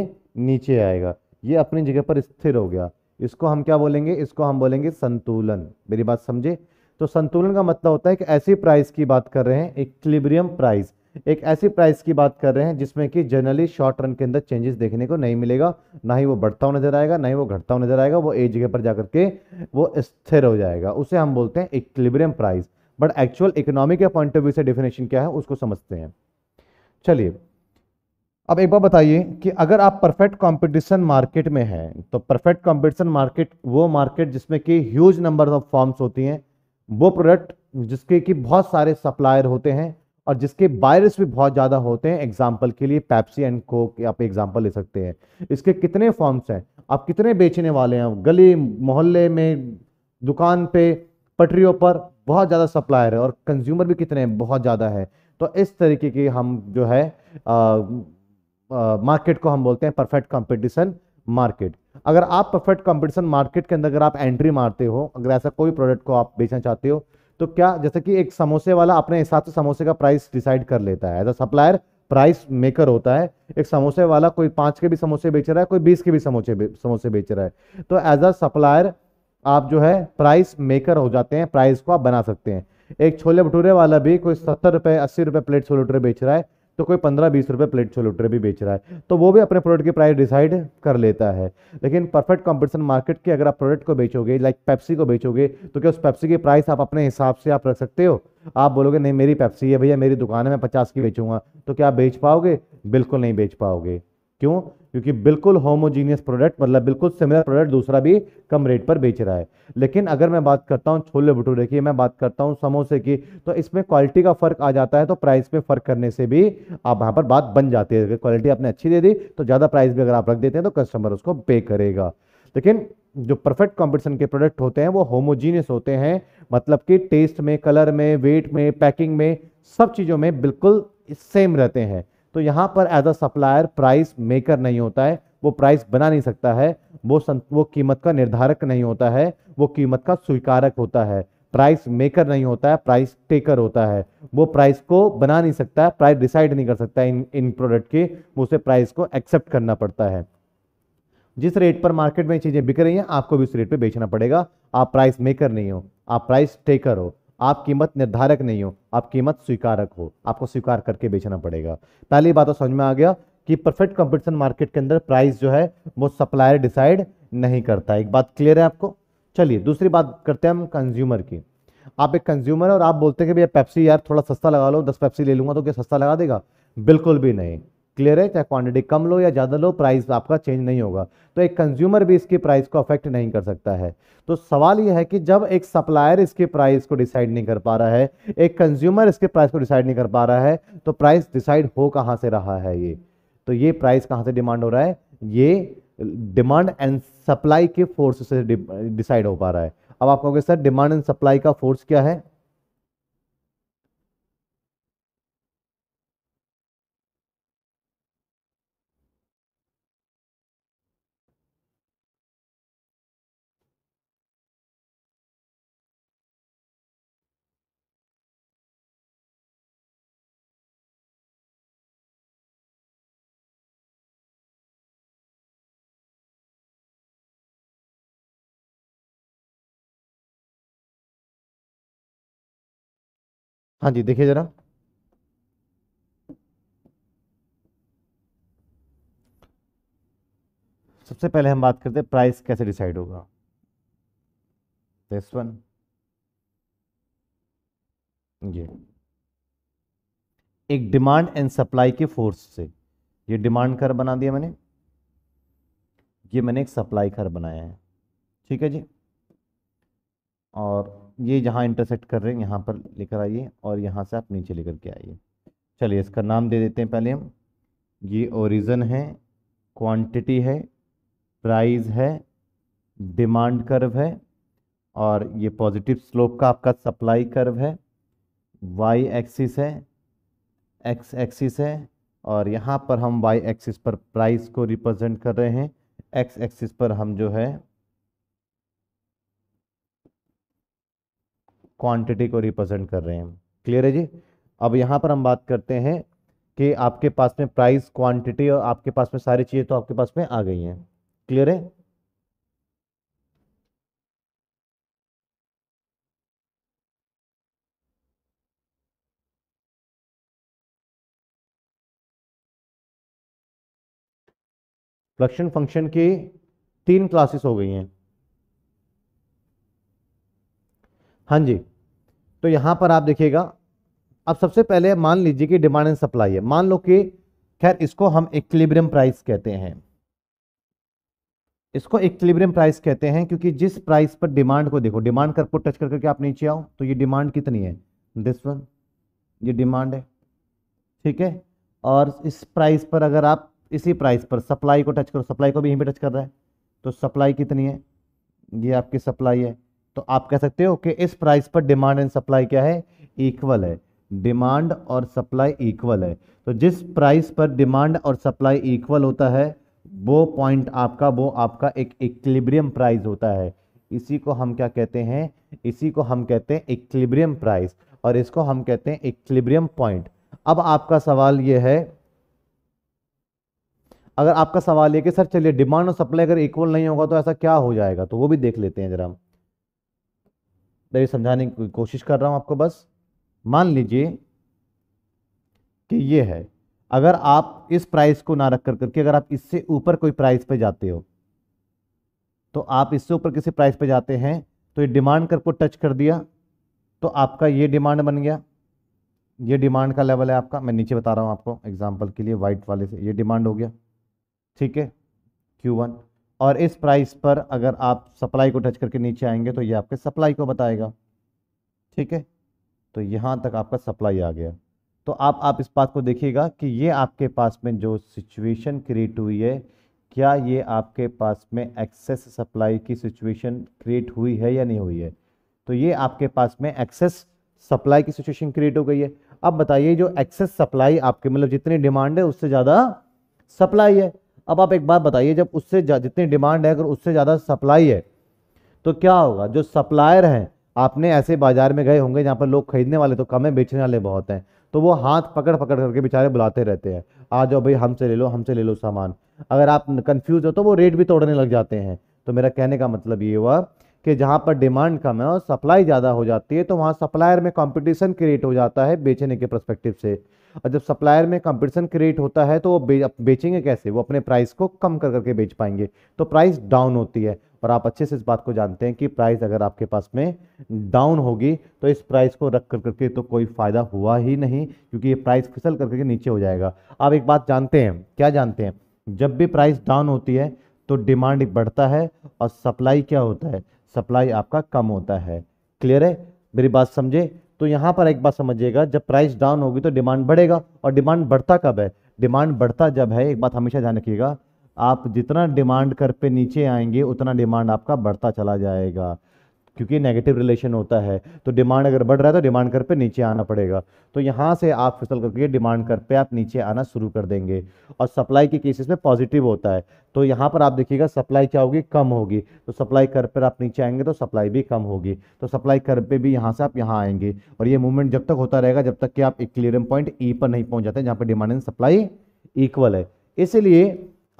नीचे आएगा ये अपनी जगह पर स्थिर हो गया इसको हम क्या बोलेंगे इसको हम बोलेंगे संतुलन मेरी बात समझे तो संतुलन का मतलब होता है कि ऐसी प्राइस की बात कर रहे हैं इक्लिब्रियम प्राइस एक ऐसी प्राइस की बात कर रहे हैं जिसमें कि जनरली शॉर्ट रन के अंदर चेंजेस देखने को नहीं मिलेगा ना ही वो बढ़ता हुआ नजर आएगा ना ही वो घटता हुआ नजर आएगा वो एक जगह पर जाकर के वो स्थिर हो जाएगा उसे हम बोलते हैं equilibrium price but actual economy के पॉइंट ऑफ व्यू से डेफिनेशन क्या है उसको समझते हैं चलिए अब एक बार बताइए कि अगर आप परफेक्ट कंपटीशन मार्केट में हैं तो परफेक्ट कंपटीशन मार्केट वो मार्केट जिसमें कि ह्यूज नंबर ऑफ फॉर्म्स होती हैं वो प्रोडक्ट जिसके कि बहुत सारे सप्लायर होते हैं और जिसके वायरस भी बहुत ज़्यादा होते हैं एग्जाम्पल के लिए पैप्सी एंड कोक आप एग्जाम्पल ले सकते हैं इसके कितने फॉर्म्स हैं आप कितने बेचने वाले हैं गली मोहल्ले में दुकान पे पटरियों पर बहुत ज़्यादा सप्लायर है और कंज्यूमर भी कितने हैं बहुत ज़्यादा है तो इस तरीके की हम जो है मार्केट को हम बोलते हैं परफेक्ट कॉम्पिटिशन मार्केट अगर आप परफेक्ट कॉम्पिटिशन मार्केट के अंदर अगर आप एंट्री मारते हो अगर ऐसा कोई प्रोडक्ट को आप बेचना चाहते हो तो क्या जैसे कि एक समोसे वाला अपने हिसाब से समोसे का प्राइस डिसाइड कर लेता है as a supplier price maker होता है एक समोसे वाला कोई पाँच के भी समोसे बेच रहा है कोई बीस के भी समोसे समोसे बेच रहा है तो एज अ सप्लायर आप जो है प्राइस मेकर हो जाते हैं प्राइस को आप बना सकते हैं एक छोले भटूरे वाला भी कोई सत्तर रुपये अस्सी रुपये प्लेट छोले भटूरे बेच रहा है तो कोई पंद्रह बीस रुपये प्लेट छोले भटूरे भी बेच रहा है तो वो भी अपने प्रोडक्ट की प्राइस डिसाइड कर लेता है लेकिन परफेक्ट कॉम्पिटिशन मार्केट के अगर आप प्रोडक्ट को बेचोगे लाइक पेप्सी को बेचोगे तो क्या उस पेप्सी की प्राइस आप अपने हिसाब से आप रख सकते हो आप बोलोगे नहीं मेरी पेप्सी है भैया मेरी दुकान है मैं पचास की बेचूंगा तो क्या आप बेच पाओगे बिल्कुल नहीं बेच पाओगे क्यों क्योंकि बिल्कुल होमोजीनियस प्रोडक्ट मतलब बिल्कुल सिमिलर प्रोडक्ट दूसरा भी कम रेट पर बेच रहा है लेकिन अगर मैं बात करता हूँ छोले भटूरे की मैं बात करता हूँ समोसे की तो इसमें क्वालिटी का फर्क आ जाता है तो प्राइस में फर्क करने से भी आप वहाँ पर बात बन जाती है क्वालिटी आपने अच्छी दे दी तो ज़्यादा प्राइस भी अगर आप रख देते हैं तो कस्टमर उसको पे करेगा लेकिन जो परफेक्ट कॉम्पिटिशन के प्रोडक्ट होते हैं वो होमोजीनियस होते हैं मतलब कि टेस्ट में कलर में वेट में पैकिंग में सब चीज़ों में बिल्कुल सेम रहते हैं तो यहाँ पर as a supplier price maker नहीं होता है वो प्राइस बना नहीं सकता है वो सं, वो कीमत का निर्धारक नहीं होता है वो कीमत का स्वीकारक होता है प्राइस मेकर नहीं होता है प्राइस टेकर होता है वो प्राइस को बना नहीं सकता है प्राइस डिसाइड नहीं कर सकता है इन इन प्रोडक्ट के उसे प्राइस को एक्सेप्ट करना पड़ता है जिस रेट पर मार्केट में चीज़ें बिक रही हैं आपको भी उस रेट पे बेचना पड़ेगा आप प्राइस मेकर नहीं हो आप प्राइस टेकर हो आप कीमत निर्धारक नहीं हो आप कीमत स्वीकारक हो आपको स्वीकार करके बेचना पड़ेगा पहली बात तो समझ में आ गया कि परफेक्ट कंपटीशन मार्केट के अंदर प्राइस जो है वो सप्लायर डिसाइड नहीं करता एक बात क्लियर है आपको चलिए दूसरी बात करते हैं हम कंज्यूमर की आप एक कंज्यूमर है और आप बोलते हैं कि भैया पेप्सी यार थोड़ा सस्ता लगा लो दस पेप्सी ले लूंगा तो क्या सस्ता लगा देगा बिल्कुल भी नहीं क्लियर है चाहे क्वांटिटी कम लो या ज़्यादा लो प्राइस आपका चेंज नहीं होगा तो एक कंज्यूमर भी इसकी प्राइस को अफेक्ट नहीं कर सकता है तो सवाल यह है कि जब एक सप्लायर इसके प्राइस को डिसाइड नहीं कर पा रहा है एक कंज्यूमर इसके प्राइस को डिसाइड नहीं कर पा रहा है तो प्राइस डिसाइड हो कहाँ से रहा है ये तो ये प्राइस कहाँ से डिमांड हो रहा है ये डिमांड एंड सप्लाई के फोर्स से डिसाइड हो पा रहा है अब आप कहोगे सर डिमांड एंड सप्लाई का फोर्स क्या है हाँ जी देखिए ज़रा सबसे पहले हम बात करते हैं प्राइस कैसे डिसाइड होगा वन ये एक डिमांड एंड सप्लाई के फोर्स से ये डिमांड कर बना दिया मैंने ये मैंने एक सप्लाई कर बनाया है ठीक है जी और ये जहाँ इंटरसेक्ट कर रहे हैं यहाँ पर लेकर आइए और यहाँ से आप नीचे लेकर के आइए चलिए इसका नाम दे देते हैं पहले हम ये ओरिजन है क्वांटिटी है प्राइस है डिमांड कर्व है और ये पॉजिटिव स्लोप का आपका सप्लाई कर्व है वाई एक्सिस है एक्स एक्सिस है और यहाँ पर हम वाई एक्सिस पर प्राइस को रिप्रेजेंट कर रहे हैं एक्स एक्सिस पर हम जो है क्वांटिटी को रिप्रेजेंट कर रहे हैं क्लियर है जी अब यहाँ पर हम बात करते हैं कि आपके पास में प्राइस क्वांटिटी और आपके पास में सारी चीज़ें तो आपके पास में आ गई हैं क्लियर है फ्लक्शन फंक्शन की तीन क्लासेस हो गई हैं हाँ जी तो यहां पर आप देखिएगा अब सबसे पहले मान लीजिए कि डिमांड एंड सप्लाई है मान लो कि खैर इसको हम इक्लिब्रियम प्राइस कहते हैं इसको इक्लिब्रियम प्राइस कहते हैं क्योंकि जिस प्राइस पर डिमांड को देखो डिमांड कर को टच कर करके आप नीचे आओ तो ये डिमांड कितनी है दिस वन ये डिमांड है ठीक है और इस प्राइस पर अगर आप इसी प्राइस पर सप्लाई को टच करो सप्लाई को भी यहीं पर टच कर रहा है तो सप्लाई कितनी है ये आपकी सप्लाई है तो आप कह सकते हो कि इस प्राइस पर डिमांड एंड सप्लाई क्या है इक्वल है डिमांड और सप्लाई इक्वल है तो जिस प्राइस पर डिमांड और सप्लाई इक्वल होता है वो पॉइंट आपका वो आपका एक इक्लिब्रियम प्राइस होता है इसी को हम क्या कहते हैं इसी को हम कहते हैं इक्लिब्रियम प्राइस और इसको हम कहते हैं इक्लिब्रियम पॉइंट अब आपका सवाल ये है अगर आपका सवाल ये कि सर चलिए डिमांड और सप्लाई अगर इक्वल नहीं होगा तो ऐसा क्या हो जाएगा तो वो भी देख लेते हैं जरा हम मैं समझाने की कोशिश कर रहा हूँ आपको बस मान लीजिए कि ये है अगर आप इस प्राइस को ना रख कर करके अगर आप इससे ऊपर कोई प्राइस पे जाते हो तो आप इससे ऊपर किसी प्राइस पे जाते हैं तो ये डिमांड कर को टच कर दिया तो आपका ये डिमांड बन गया ये डिमांड का लेवल है आपका मैं नीचे बता रहा हूँ आपको एग्जाम्पल के लिए वाइट वाले से ये डिमांड हो गया ठीक है क्यू वन और इस प्राइस पर अगर आप सप्लाई को टच करके नीचे आएंगे तो ये आपके सप्लाई को बताएगा ठीक है तो यहाँ तक आपका सप्लाई आ गया तो आप आप इस बात को देखिएगा कि ये आपके पास में जो सिचुएशन क्रिएट हुई है क्या ये आपके पास में एक्सेस सप्लाई की सिचुएशन क्रिएट हुई है या नहीं हुई है तो ये आपके पास में एक्सेस सप्लाई की सिचुएशन क्रिएट हो गई है अब बताइए जो एक्सेस सप्लाई आपके मतलब जितनी डिमांड है उससे ज़्यादा सप्लाई है अब आप एक बात बताइए जब उससे जितनी डिमांड है अगर उससे ज़्यादा सप्लाई है तो क्या होगा जो सप्लायर हैं आपने ऐसे बाजार में गए होंगे जहाँ पर लोग खरीदने वाले तो कम है बेचने वाले बहुत हैं तो वो हाथ पकड़ पकड़ करके बेचारे बुलाते रहते हैं आ जाओ भाई हमसे ले लो हमसे ले लो सामान अगर आप कन्फ्यूज हो तो वो रेट भी तोड़ने लग जाते हैं तो मेरा कहने का मतलब ये हुआ कि जहाँ पर डिमांड कम है और सप्लाई ज़्यादा हो जाती है तो वहाँ सप्लायर में कंपटीशन क्रिएट हो जाता है बेचने के प्रस्पेक्टिव से और जब सप्लायर में कंपटीशन क्रिएट होता है तो वो बे, बेचेंगे कैसे वो अपने प्राइस को कम कर करके बेच पाएंगे तो प्राइस डाउन होती है और आप अच्छे से इस बात को जानते हैं कि प्राइस अगर आपके पास में डाउन होगी तो इस प्राइस को रख कर करके तो कोई फ़ायदा हुआ ही नहीं क्योंकि ये प्राइस फिसल कर करके नीचे हो जाएगा आप एक बात जानते हैं क्या जानते हैं जब भी प्राइस डाउन होती है तो डिमांड बढ़ता है और सप्लाई क्या होता है सप्लाई आपका कम होता है क्लियर है मेरी बात समझे तो यहाँ पर एक बात समझिएगा जब प्राइस डाउन होगी तो डिमांड बढ़ेगा और डिमांड बढ़ता कब है डिमांड बढ़ता जब है एक बात हमेशा ध्यान रखिएगा आप जितना डिमांड कर पे नीचे आएंगे उतना डिमांड आपका बढ़ता चला जाएगा क्योंकि नेगेटिव रिलेशन होता है तो डिमांड अगर बढ़ रहा है तो डिमांड कर पे नीचे आना पड़ेगा तो यहाँ से आप फिसल करके डिमांड कर पे आप नीचे आना शुरू कर देंगे और सप्लाई के केसेस में पॉजिटिव होता है तो यहाँ पर आप देखिएगा सप्लाई क्या होगी कम होगी तो सप्लाई कर पर आप नीचे आएंगे तो सप्लाई भी कम होगी तो सप्लाई कर पे भी यहाँ से आप यहाँ आएंगे और ये मूवमेंट जब तक होता रहेगा जब तक कि आप एक क्लियरिंग पॉइंट ई पर नहीं पहुँच जाते जहाँ पर डिमांड एंड सप्लाई इक्वल है इसलिए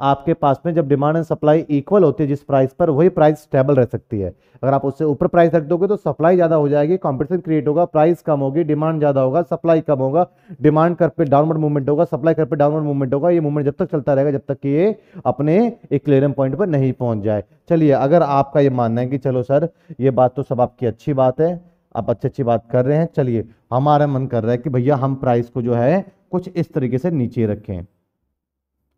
आपके पास में जब डिमांड एंड सप्लाई इक्वल होती है जिस प्राइस पर वही प्राइस स्टेबल रह सकती है अगर आप उससे ऊपर प्राइस रख दोगे तो सप्लाई ज़्यादा हो जाएगी कॉम्पिटिशन क्रिएट होगा प्राइस कम होगी डिमांड ज़्यादा होगा सप्लाई कम होगा डिमांड कर पे डाउनवर्ड मूवमेंट होगा सप्लाई कर पे डाउनवर्ड मूवमेंट होगा ये मूवमेंट जब तक चलता रहेगा जब तक कि ये अपने एक क्लियरेंस पॉइंट पर नहीं पहुंच जाए चलिए अगर आपका ये मानना है कि चलो सर ये बात तो सब आपकी अच्छी बात है आप अच्छी अच्छी बात कर रहे हैं चलिए हमारा मन कर रहा है कि भैया हम प्राइस को जो है कुछ इस तरीके से नीचे रखें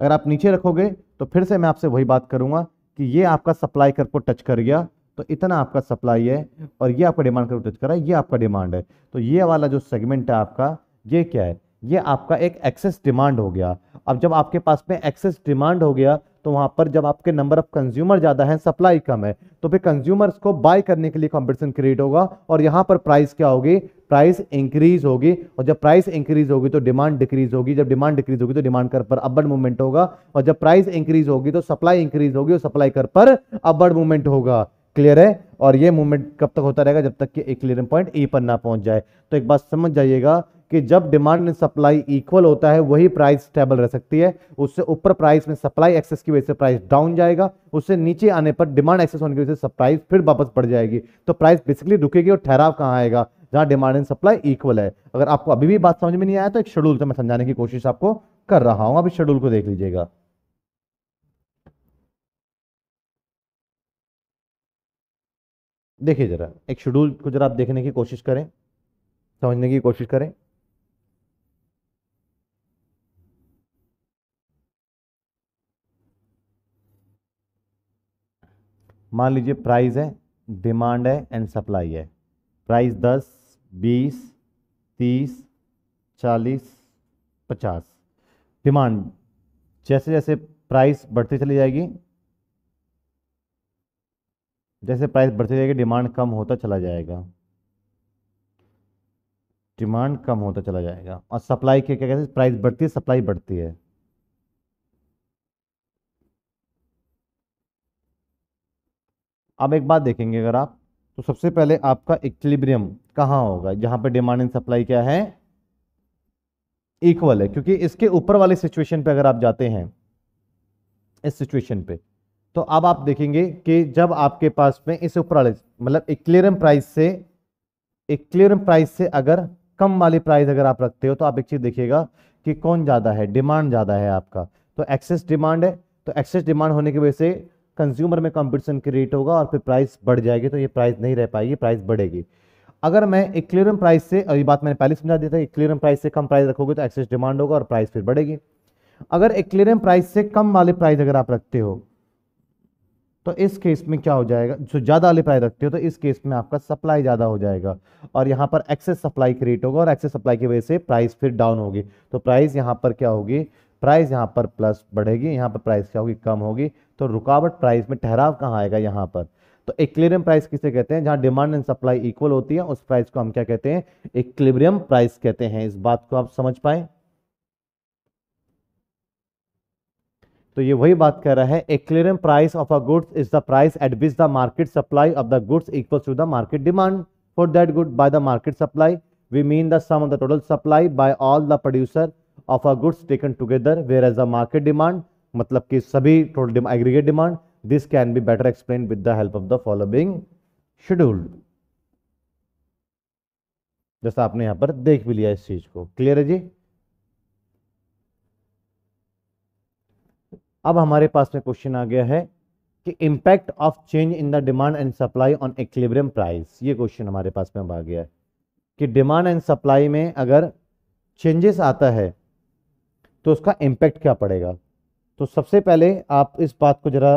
अगर आप नीचे रखोगे तो फिर से मैं आपसे वही बात करूंगा कि ये आपका सप्लाई कर को टच कर गया तो इतना आपका सप्लाई है और ये आपका डिमांड कर को टच करा ये आपका डिमांड है तो ये वाला जो सेगमेंट है आपका ये क्या है ये आपका एक एक्सेस डिमांड हो गया अब जब आपके पास में एक्सेस डिमांड हो गया तो वहां पर जब आपके नंबर ऑफ कंज्यूमर ज़्यादा है सप्लाई कम है तो फिर कंज्यूमर्स को बाय करने के लिए कॉम्पिटिशन क्रिएट होगा और यहां पर प्राइस क्या होगी प्राइस इंक्रीज होगी और जब प्राइस इंक्रीज होगी तो डिमांड डिक्रीज होगी जब डिमांड डिक्रीज होगी तो डिमांड कर पर अबर्ड मूवमेंट होगा और जब प्राइस इंक्रीज होगी तो सप्लाई इंक्रीज होगी और सप्लाई कर पर अबर्ड मूवमेंट होगा क्लियर है और ये मूवमेंट कब तक होता रहेगा जब तक कि एक क्लियर पॉइंट ई पर ना पहुंच जाए तो एक बात समझ जाइएगा कि जब डिमांड एंड सप्लाई इक्वल होता है वही प्राइस स्टेबल रह सकती है उससे ऊपर प्राइस में सप्लाई एक्सेस की वजह से प्राइस डाउन जाएगा उससे नीचे आने पर डिमांड एक्सेस होने की वजह से प्राइस फिर वापस बढ़ जाएगी तो प्राइस बेसिकली रुकेगी और ठहराव कहाँ आएगा जहाँ डिमांड एंड सप्लाई इक्वल है अगर आपको अभी भी बात समझ में नहीं आया तो एक शेड्यूल से मैं समझाने की कोशिश आपको कर रहा हूँ अभी शेड्यूल को देख लीजिएगा देखिए जरा एक शेड्यूल को जरा आप देखने की कोशिश करें समझने की कोशिश करें मान लीजिए प्राइस है डिमांड है एंड सप्लाई है प्राइस दस बीस तीस चालीस पचास डिमांड जैसे जैसे प्राइस बढ़ती चली जाएगी जैसे प्राइस बढ़ती जाएगी डिमांड कम होता चला जाएगा डिमांड कम होता चला जाएगा और सप्लाई के क्या कहते हैं प्राइस बढ़ती है सप्लाई बढ़ती है अब एक बात देखेंगे अगर आप तो सबसे पहले आपका इक्लिब्रियम कहाँ होगा जहां पे डिमांड एंड सप्लाई क्या है इक्वल है क्योंकि इसके ऊपर वाले सिचुएशन पे अगर आप जाते हैं इस सिचुएशन पे तो अब आप देखेंगे कि जब आपके पास में इस ऊपर वाले मतलब इक्लेरम प्राइस से इक्लेरम प्राइस से अगर कम वाली प्राइस अगर आप रखते हो तो आप एक चीज देखिएगा कि कौन ज्यादा है डिमांड ज्यादा है आपका तो एक्सेस डिमांड है तो एक्सेस डिमांड होने की वजह से कंज्यूमर में कंपटीशन क्रिएट होगा और फिर प्राइस बढ़ जाएगी तो ये प्राइस नहीं रह पाएगी प्राइस बढ़ेगी अगर मैं एक क्लियरम प्राइस से और ये बात मैंने पहले समझा दिया था क्लियरम प्राइस से कम प्राइस रखोगे तो एक्सेस डिमांड होगा और प्राइस फिर बढ़ेगी अगर एक क्लियरम प्राइस से कम वाले प्राइस अगर आप रखते हो तो इस केस में क्या हो जाएगा जो ज़्यादा वाले प्राइस रखते हो तो इस केस में आपका सप्लाई ज़्यादा हो जाएगा और यहाँ पर एक्सेस सप्लाई क्रिएट होगा और एक्सेस सप्लाई की वजह से प्राइस फिर डाउन होगी तो प्राइस यहाँ पर क्या होगी प्राइस यहाँ पर प्लस बढ़ेगी यहाँ पर प्राइस क्या होगी कम होगी तो रुकावट प्राइस में ठहराव कहाँ आएगा यहाँ पर तो इक्लेरियम प्राइस किसे कहते हैं जहाँ डिमांड एंड सप्लाई इक्वल होती है उस प्राइस को हम क्या कहते हैं इक्लिब्रियम प्राइस कहते हैं इस बात को आप समझ पाए तो ये वही बात कर रहा है equilibrium price of a goods is the price at which the market supply of the goods equal to the market demand for that good by the market supply we mean the sum of the total supply by all the producer of a goods taken together whereas the market demand मतलब कि सभी total aggregate demand this can be better explain with the help of the following scheduled जैसा आपने यहां पर देख भी लिया इस चीज को क्लियर है जी अब हमारे पास में क्वेश्चन आ गया है कि impact of change in the demand and supply on equilibrium price ये क्वेश्चन हमारे पास में अब आ गया है कि डिमांड एंड सप्लाई में अगर चेंजेस आता है तो उसका इंपैक्ट क्या पड़ेगा तो सबसे पहले आप इस बात को ज़रा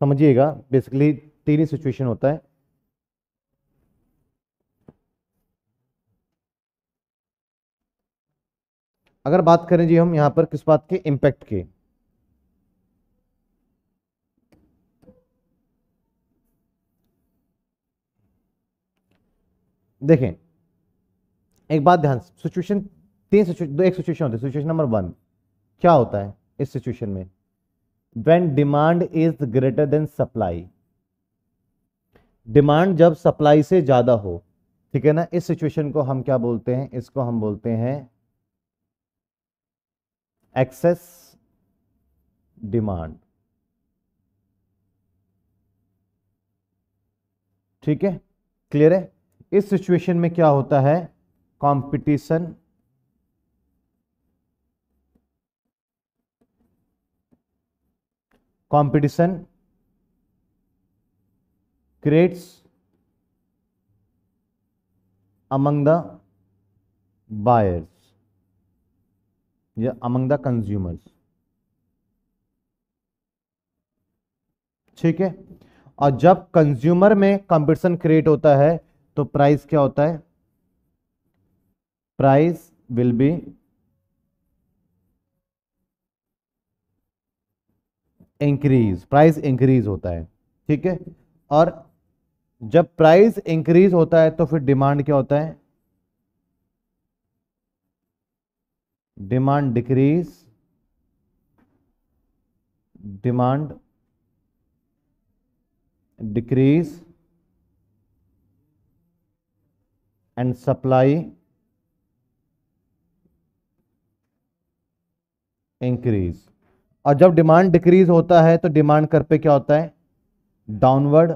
समझिएगा बेसिकली तीन ही सिचुएशन होता है अगर बात करें जी हम यहां पर किस बात के इंपैक्ट के देखें एक बात ध्यान सिचुएशन तीन सिचुएशन दो एक सिचुएशन होती है सिचुएशन नंबर वन क्या होता है इस सिचुएशन में when demand is greater than supply demand जब सप्लाई से ज़्यादा हो ठीक है ना इस सिचुएशन को हम क्या बोलते हैं इसको हम बोलते हैं एक्सेस डिमांड ठीक है क्लियर है इस सिचुएशन में क्या होता है competition competition creates among the buyers या among the consumers ठीक है और जब कंज्यूमर में कंपटीशन क्रिएट होता है तो प्राइस क्या होता है price will be increase price increase होता है ठीक है और जब प्राइस इंक्रीज होता है तो फिर डिमांड क्या होता है demand decrease demand decrease and supply increase और जब डिमांड डिक्रीज होता है तो डिमांड कर पे क्या होता है downward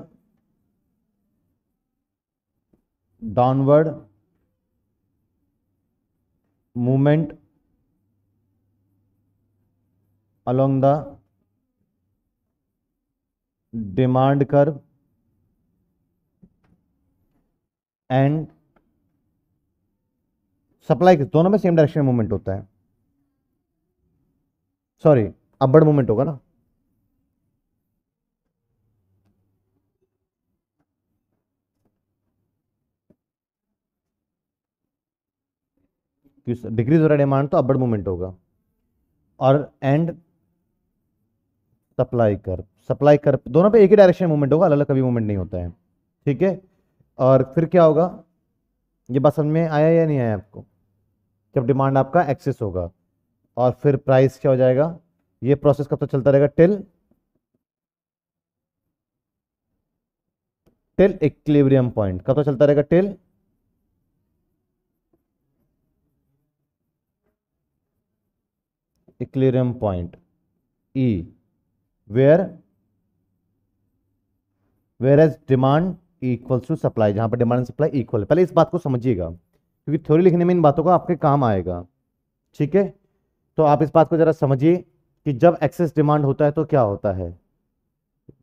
downward movement along the demand कर एंड सप्लाई दोनों में सेम डायरेक्शन में मूवमेंट होता है सॉरी अपवर्ड मूवमेंट होगा ना डिक्रीज हो रहा है डिमांड तो अपवर्ड मूवमेंट होगा और एंड सप्लाई कर सप्लाई कर दोनों पे एक ही डायरेक्शन में मूवमेंट होगा अलग अलग कभी मूवमेंट नहीं होता है ठीक है और फिर क्या होगा ये बात समझ में आया या नहीं आया आपको जब डिमांड आपका एक्सेस होगा और फिर प्राइस क्या हो जाएगा ये प्रोसेस कब तक तो चलता रहेगा टिल टिल इक्लेबरियम पॉइंट कब तक तो चलता रहेगा till point E where where as demand equal to supply जहां पर डिमांड सप्लाई इक्वल है पहले इस बात को समझिएगा क्योंकि थ्योरी लिखने में इन बातों का आपके काम आएगा ठीक है तो आप इस बात को जरा समझिए कि जब एक्सेस डिमांड होता है तो क्या होता है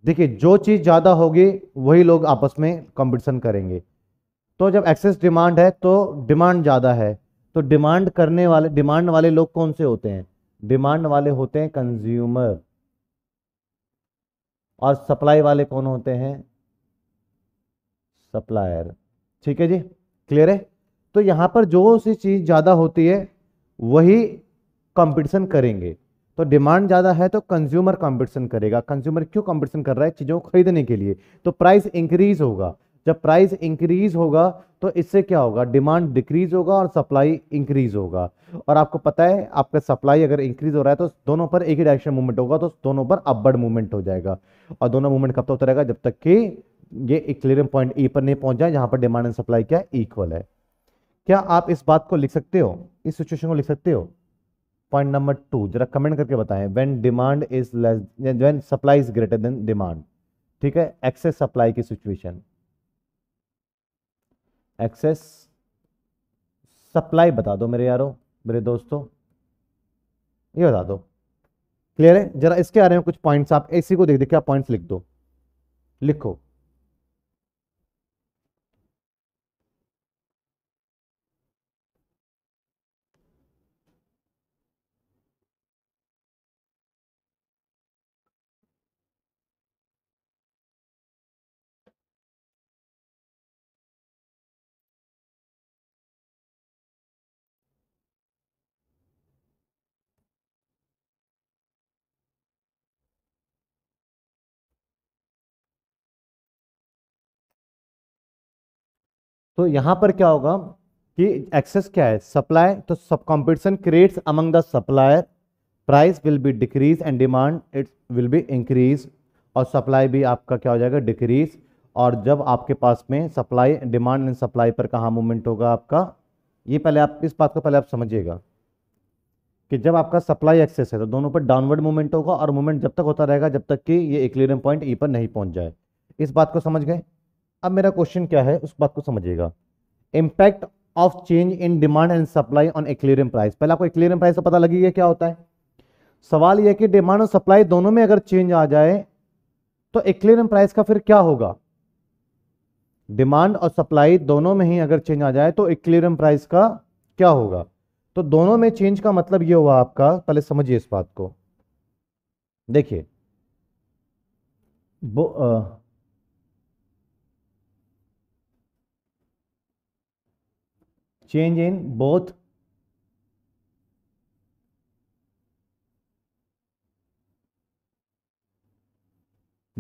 देखिए जो चीज़ ज़्यादा होगी वही लोग आपस में कंपटीशन करेंगे तो जब एक्सेस डिमांड है तो डिमांड ज़्यादा है तो डिमांड करने वाले डिमांड वाले लोग कौन से होते हैं डिमांड वाले होते हैं कंज्यूमर और सप्लाई वाले कौन होते हैं सप्लायर ठीक है जी क्लियर है तो यहां पर जो सी चीज़ ज़्यादा होती है वही कंपटीशन करेंगे तो डिमांड ज़्यादा है तो कंज्यूमर कॉम्पिटिशन करेगा कंज्यूमर क्यों कॉम्पिटिशन कर रहा है चीज़ों को खरीदने के लिए तो प्राइस इंक्रीज होगा जब प्राइस इंक्रीज होगा तो इससे क्या होगा डिमांड डिक्रीज होगा और सप्लाई इंक्रीज होगा और आपको पता है आपका सप्लाई अगर इंक्रीज हो रहा है तो दोनों पर एक ही डायरेक्शन मूवमेंट होगा तो दोनों पर अपवर्ड मूवमेंट हो जाएगा और दोनों मूवमेंट कब तक उतरेगा जब तक कि ये क्लियरिंग पॉइंट ए पर नहीं पहुंच जाए जहां पर डिमांड एंड सप्लाई क्या इक्वल है क्या आप इस बात को लिख सकते हो इस सिचुएशन को लिख सकते हो पॉइंट नंबर टू जरा कमेंट करके बताएं when demand is less when supply is greater than demand ठीक है एक्सेस सप्लाई की सिचुएशन एक्सेस सप्लाई बता दो मेरे यारो मेरे दोस्तों ये बता दो क्लियर है जरा इसके आ रहे हैं कुछ पॉइंट्स आप एसी को देख देख के आप पॉइंट्स लिख दो लिखो तो यहाँ पर क्या होगा कि एक्सेस क्या है सप्लाई तो सब competition creates among the supplier price will be decrease and demand it's will be increase और सप्लाई भी आपका क्या हो जाएगा डिक्रीज और जब आपके पास में सप्लाई डिमांड एंड सप्लाई पर कहाँ मूवमेंट होगा आपका ये पहले आप इस बात को पहले आप समझिएगा कि जब आपका सप्लाई एक्सेस है तो दोनों पर डाउनवर्ड मूवमेंट होगा और मूवमेंट जब तक होता रहेगा जब तक कि ये इक्लियरिंग पॉइंट ई पर नहीं पहुंच जाए इस बात को समझ गए अब मेरा क्वेश्चन क्या है उस बात को समझिएगा impact of change in demand and supply on equilibrium price पहले आपको एक्लेरियम प्राइस का पता लगेगा क्या होता है सवाल यह कि डिमांड और सप्लाई दोनों में अगर चेंज आ जाए तो एक्लेरियम प्राइस का फिर क्या होगा डिमांड और सप्लाई दोनों में ही अगर चेंज आ जाए तो एक्लेरियम प्राइस का क्या होगा तो दोनों में चेंज का मतलब यह हुआ आपका पहले समझिए इस बात को देखिए change in both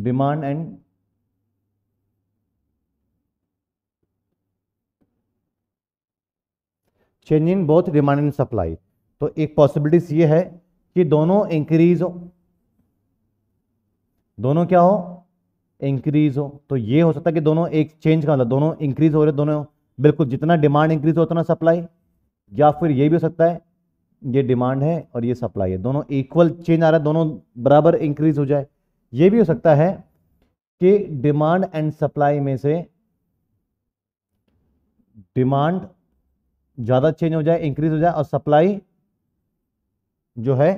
demand and change in both demand and supply तो एक पॉसिबिलिटीज ये है कि दोनों इंक्रीज हो दोनों क्या हो इंक्रीज हो तो ये हो सकता है कि दोनों एक चेंज का मतलब दोनों इंक्रीज हो रहे दोनों बिल्कुल जितना डिमांड इंक्रीज हो उतना सप्लाई या फिर ये भी हो सकता है ये डिमांड है और ये सप्लाई है दोनों इक्वल चेंज आ रहा है दोनों बराबर इंक्रीज हो जाए ये भी हो सकता है कि डिमांड एंड सप्लाई में से डिमांड ज़्यादा चेंज हो जाए इंक्रीज हो जाए और सप्लाई जो है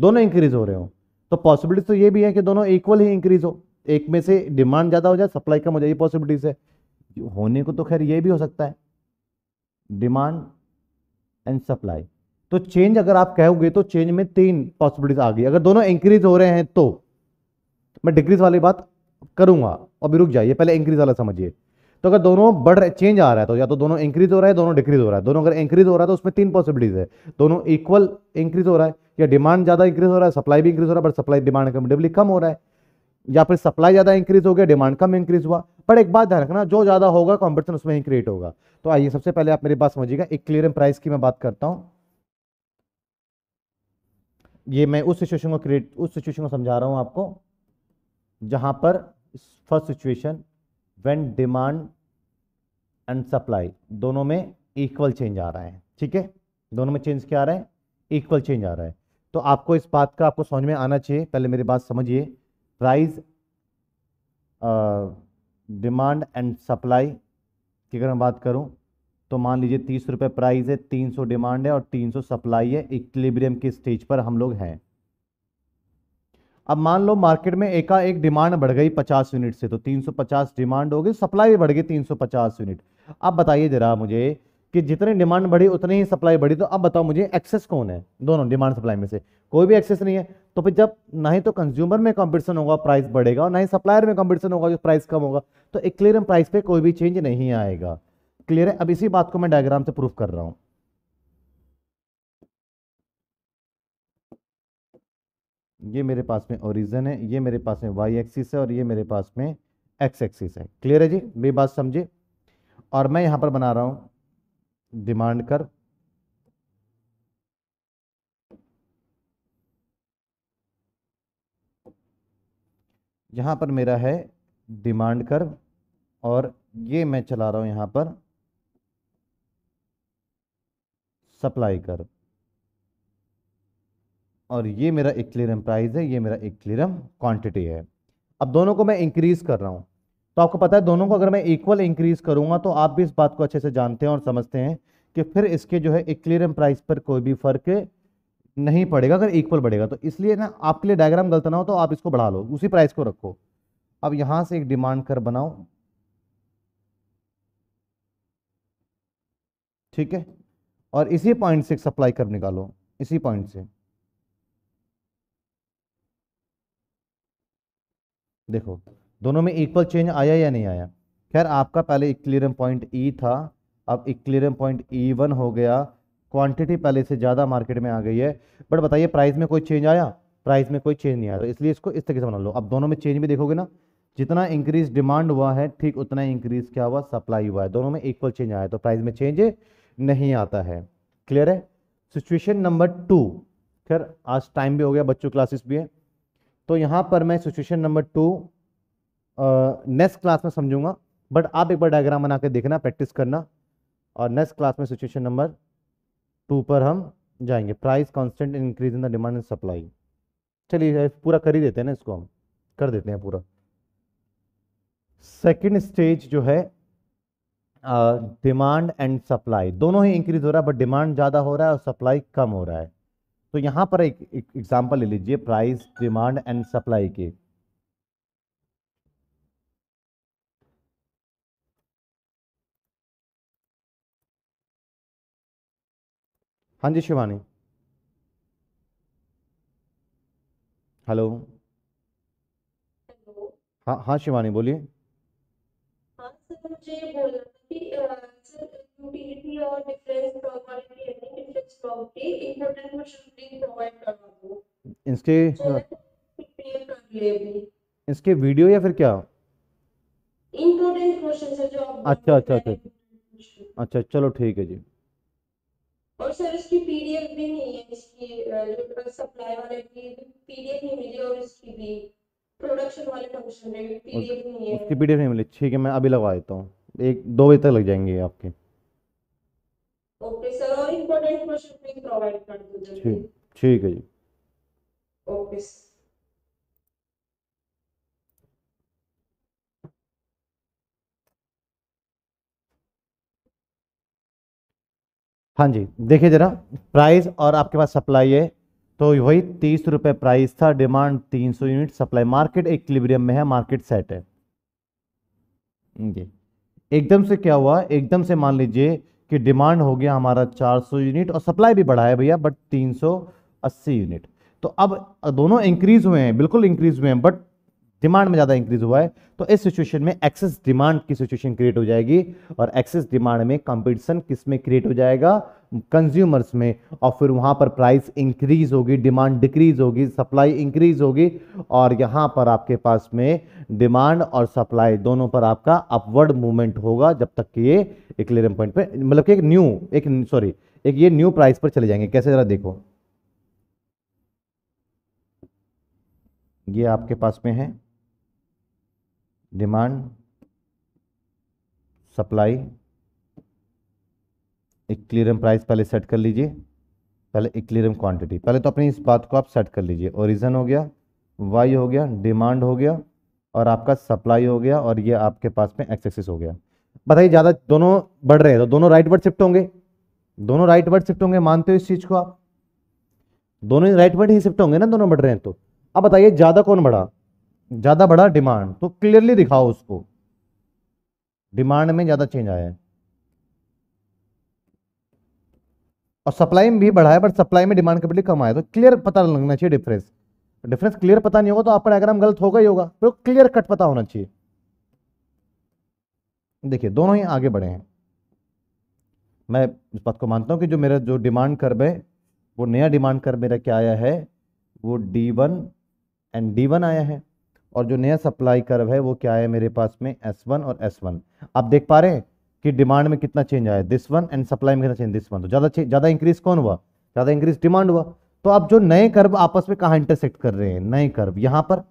दोनों इंक्रीज हो रहे हो तो पॉसिबिलिटी तो ये भी है कि दोनों इक्वल ही इंक्रीज हो एक में से डिमांड ज़्यादा हो जाए सप्लाई कम हो जाए ये पॉसिबिलिटीज है होने को तो खैर ये भी हो सकता है डिमांड एंड सप्लाई तो चेंज अगर आप कहोगे तो चेंज में तीन पॉसिबिलिटीज आ गई अगर दोनों इंक्रीज हो रहे हैं तो मैं डिक्रीज वाली बात करूंगा अभी रुक जाइए पहले इंक्रीज वाला समझिए तो अगर दोनों बढ़ रहे चेंज आ रहा है तो या तो दोनों इंक्रीज हो रहा है दोनों डिक्रीज हो रहा है दोनों अगर इंक्रीज हो रहा है तो उसमें तीन पॉसिबिलिटीज है दोनों इक्वल इंक्रीज हो रहा है या डिमांड ज़्यादा इंक्रीज हो रहा है सप्लाई भी इंक्रीज हो रहा है बट सप्लाई डिमांड कम हो रहा है या फिर सप्लाई ज़्यादा इंक्रीज हो गया डिमांड कम इंक्रीज हुआ पर एक बात ध्यान रखना जो ज़्यादा होगा कॉम्पिटिशन उसमें ही क्रिएट होगा तो आइए सबसे पहले आप मेरी बात समझिएगा एक क्लियर प्राइस की मैं बात करता हूँ ये मैं उस सिचुएशन को क्रिएट उस सिचुएशन को समझा रहा हूं आपको जहां पर first situation when demand and supply दोनों में इक्वल चेंज आ रहा है ठीक है दोनों में चेंज क्या आ रहा है इक्वल चेंज आ रहा है तो आपको इस बात का आपको समझ में आना चाहिए पहले मेरी बात समझिए प्राइस डिमांड एंड सप्लाई की अगर मैं बात करूं तो मान लीजिए तीस रुपये प्राइस है तीन सौ डिमांड है और तीन सौ सप्लाई है इक्लिब्रियम के स्टेज पर हम लोग हैं अब मान लो मार्केट में एका एक डिमांड बढ़ गई पचास यूनिट से तो तीन सौ पचास डिमांड हो गई सप्लाई भी बढ़ गई तीन सौ पचास यूनिट अब बताइए जरा मुझे कि जितनी डिमांड बढ़ी उतनी ही सप्लाई बढ़ी तो अब बताओ मुझे एक्सेस कौन है दोनों डिमांड सप्लाई में से कोई भी एक्सेस नहीं है तो फिर जब ना ही तो कंज्यूमर में कंपटीशन होगा प्राइस बढ़ेगा और ना ही सप्लायर में कंपटीशन होगा जो प्राइस कम होगा तो एक क्लियर प्राइस पे कोई भी चेंज नहीं आएगा क्लियर है अब इसी बात को मैं डायग्राम से प्रूफ कर रहा हूं ये मेरे पास में ओरिजन है ये मेरे पास में वाई एक्सिस है और ये मेरे पास में एक्स एक्सिस है क्लियर है जी मेरी बात समझे और मैं यहां पर बना रहा हूं डिमांड कर यहाँ पर मेरा है डिमांड कर्व और ये मैं चला रहा हूँ यहाँ पर सप्लाई कर्व और ये मेरा एक क्लियरम प्राइस है ये मेरा एक क्लियरम क्वांटिटी है अब दोनों को मैं इंक्रीज कर रहा हूँ तो आपको पता है दोनों को अगर मैं इक्वल इंक्रीज करूँगा तो आप भी इस बात को अच्छे से जानते हैं और समझते हैं कि फिर इसके जो है एक क्लियरम प्राइस पर कोई भी फर्क नहीं पड़ेगा अगर इक्वल बढ़ेगा तो इसलिए ना आपके लिए डायग्राम गलत ना हो तो आप इसको बढ़ा लो उसी प्राइस को रखो अब यहां से एक डिमांड कर बनाओ ठीक है और इसी पॉइंट से एक सप्लाई कर निकालो इसी पॉइंट से देखो दोनों में इक्वल चेंज आया या नहीं आया खैर आपका पहले इक्लियरम पॉइंट ई था अब इक्लियरम पॉइंट ई वन हो गया क्वांटिटी पहले से ज़्यादा मार्केट में आ गई है बट बताइए प्राइस में कोई चेंज आया प्राइस में कोई चेंज नहीं आया तो इसलिए इसको इस तरीके से बना लो अब दोनों में चेंज भी देखोगे ना जितना इंक्रीज डिमांड हुआ है ठीक उतना इंक्रीज क्या हुआ सप्लाई हुआ है दोनों में इक्वल चेंज आया तो प्राइस में चेंज नहीं आता है क्लियर है सिचुएशन नंबर टू खैर आज टाइम भी हो गया बच्चों क्लासेस भी है तो यहाँ पर मैं situation number two next class में समझूंगा बट आप एक बार डायग्राम बना के देखना प्रैक्टिस करना और नेक्स्ट क्लास में सिचुएशन नंबर टू पर हम जाएंगे price constant increase in the demand and supply चलिए पूरा कर ही देते हैं ना इसको हम कर देते हैं पूरा सेकेंड स्टेज जो है डिमांड एंड सप्लाई दोनों ही इंक्रीज हो रहा है बट डिमांड ज़्यादा हो रहा है और सप्लाई कम हो रहा है तो यहाँ पर एक एग्जाम्पल ले लीजिए प्राइस डिमांड एंड सप्लाई के हाँ जी शिवानी हेलो हाँ हाँ शिवानी बोलिए हाँ, इसके तो हाँ। इसके वीडियो या फिर क्या क्वेश्चन अच्छा अच्छा अच्छा अच्छा चलो ठीक है जी और सर इसकी पीडीएफ भी नहीं है इसकी जो सप्लाई वाले की पीडीएफ नहीं मिली और इसकी भी प्रोडक्शन वाले फंक्शन में पीडीएफ नहीं है उसकी पीडीएफ नहीं मिली ठीक है मैं अभी लगवा देता हूं एक दो बजे तक लग जाएंगे आपके ओके सर और इंपॉर्टेंट क्वेश्चन भी प्रोवाइड कर दो ठीक ठीक है जी ओके सर हाँ जी देखिए ज़रा प्राइस और आपके पास सप्लाई है तो वही तीस रुपये प्राइस था डिमांड तीन सौ यूनिट सप्लाई मार्केट क्लिबरियम में है मार्केट सेट है जी एकदम से क्या हुआ एकदम से मान लीजिए कि डिमांड हो गया हमारा 400 यूनिट और सप्लाई भी बढ़ा है भैया बट 380 यूनिट तो अब दोनों इंक्रीज हुए हैं बिल्कुल इंक्रीज हुए हैं बट डिमांड में ज़्यादा इंक्रीज हुआ है तो इस सिचुएशन में एक्सेस डिमांड की सिचुएशन क्रिएट हो जाएगी और एक्सेस डिमांड में कंपटीशन किस में क्रिएट हो जाएगा कंज्यूमर्स में और फिर वहां पर प्राइस इंक्रीज होगी डिमांड डिक्रीज होगी सप्लाई इंक्रीज होगी और यहां पर आपके पास में डिमांड और सप्लाई दोनों पर आपका अपवर्ड मूवमेंट होगा जब तक कि ये एक पॉइंट पर मतलब कि एक न्यू एक सॉरी एक ये न्यू प्राइस पर चले जाएंगे कैसे ज़रा देखो ये आपके पास में है डिमांड सप्लाई एक क्लियरम प्राइस पहले सेट कर लीजिए पहले एक क्लियरम क्वांटिटी पहले तो अपनी इस बात को आप सेट कर लीजिए ओरिजन हो गया वाई हो गया डिमांड हो गया और आपका सप्लाई हो गया और ये आपके पास में एक्सेसिस हो गया बताइए ज़्यादा दोनों बढ़ रहे हैं तो दोनों राइट वर्ड शिफ्ट होंगे दोनों राइट वर्ड शिफ्ट होंगे मानते हो इस चीज़ को आप दोनों राइट वर्ड ही शिफ्ट होंगे ना दोनों बढ़ रहे हैं तो अब बताइए ज़्यादा कौन बढ़ा ज़्यादा बढ़ा डिमांड तो क्लियरली दिखाओ उसको डिमांड में ज़्यादा चेंज आया है और सप्लाई में भी बढ़ा है बट सप्लाई में डिमांड कभी कम आया तो क्लियर पता लगना चाहिए डिफरेंस डिफरेंस क्लियर पता नहीं होगा तो आपका डायग्राम गलत होगा ही होगा तो क्लियर कट पता होना चाहिए देखिए दोनों ही आगे बढ़े हैं मैं इस बात को मानता हूं कि जो मेरा जो डिमांड कर्व है वो नया डिमांड कर्व मेरा क्या आया है वो D one and D one आया है और जो नया सप्लाई कर्व है वो क्या है मेरे पास में एस वन और एस वन आप देख पा रहे हैं कि डिमांड में कितना चेंज आया दिस वन एंड सप्लाई में कितना चेंज दिस वन तो ज़्यादा ज़्यादा इंक्रीज कौन हुआ ज़्यादा इंक्रीज डिमांड हुआ तो आप जो नए कर्व आपस में कहा इंटरसेक्ट कर रहे हैं नए कर्व यहां पर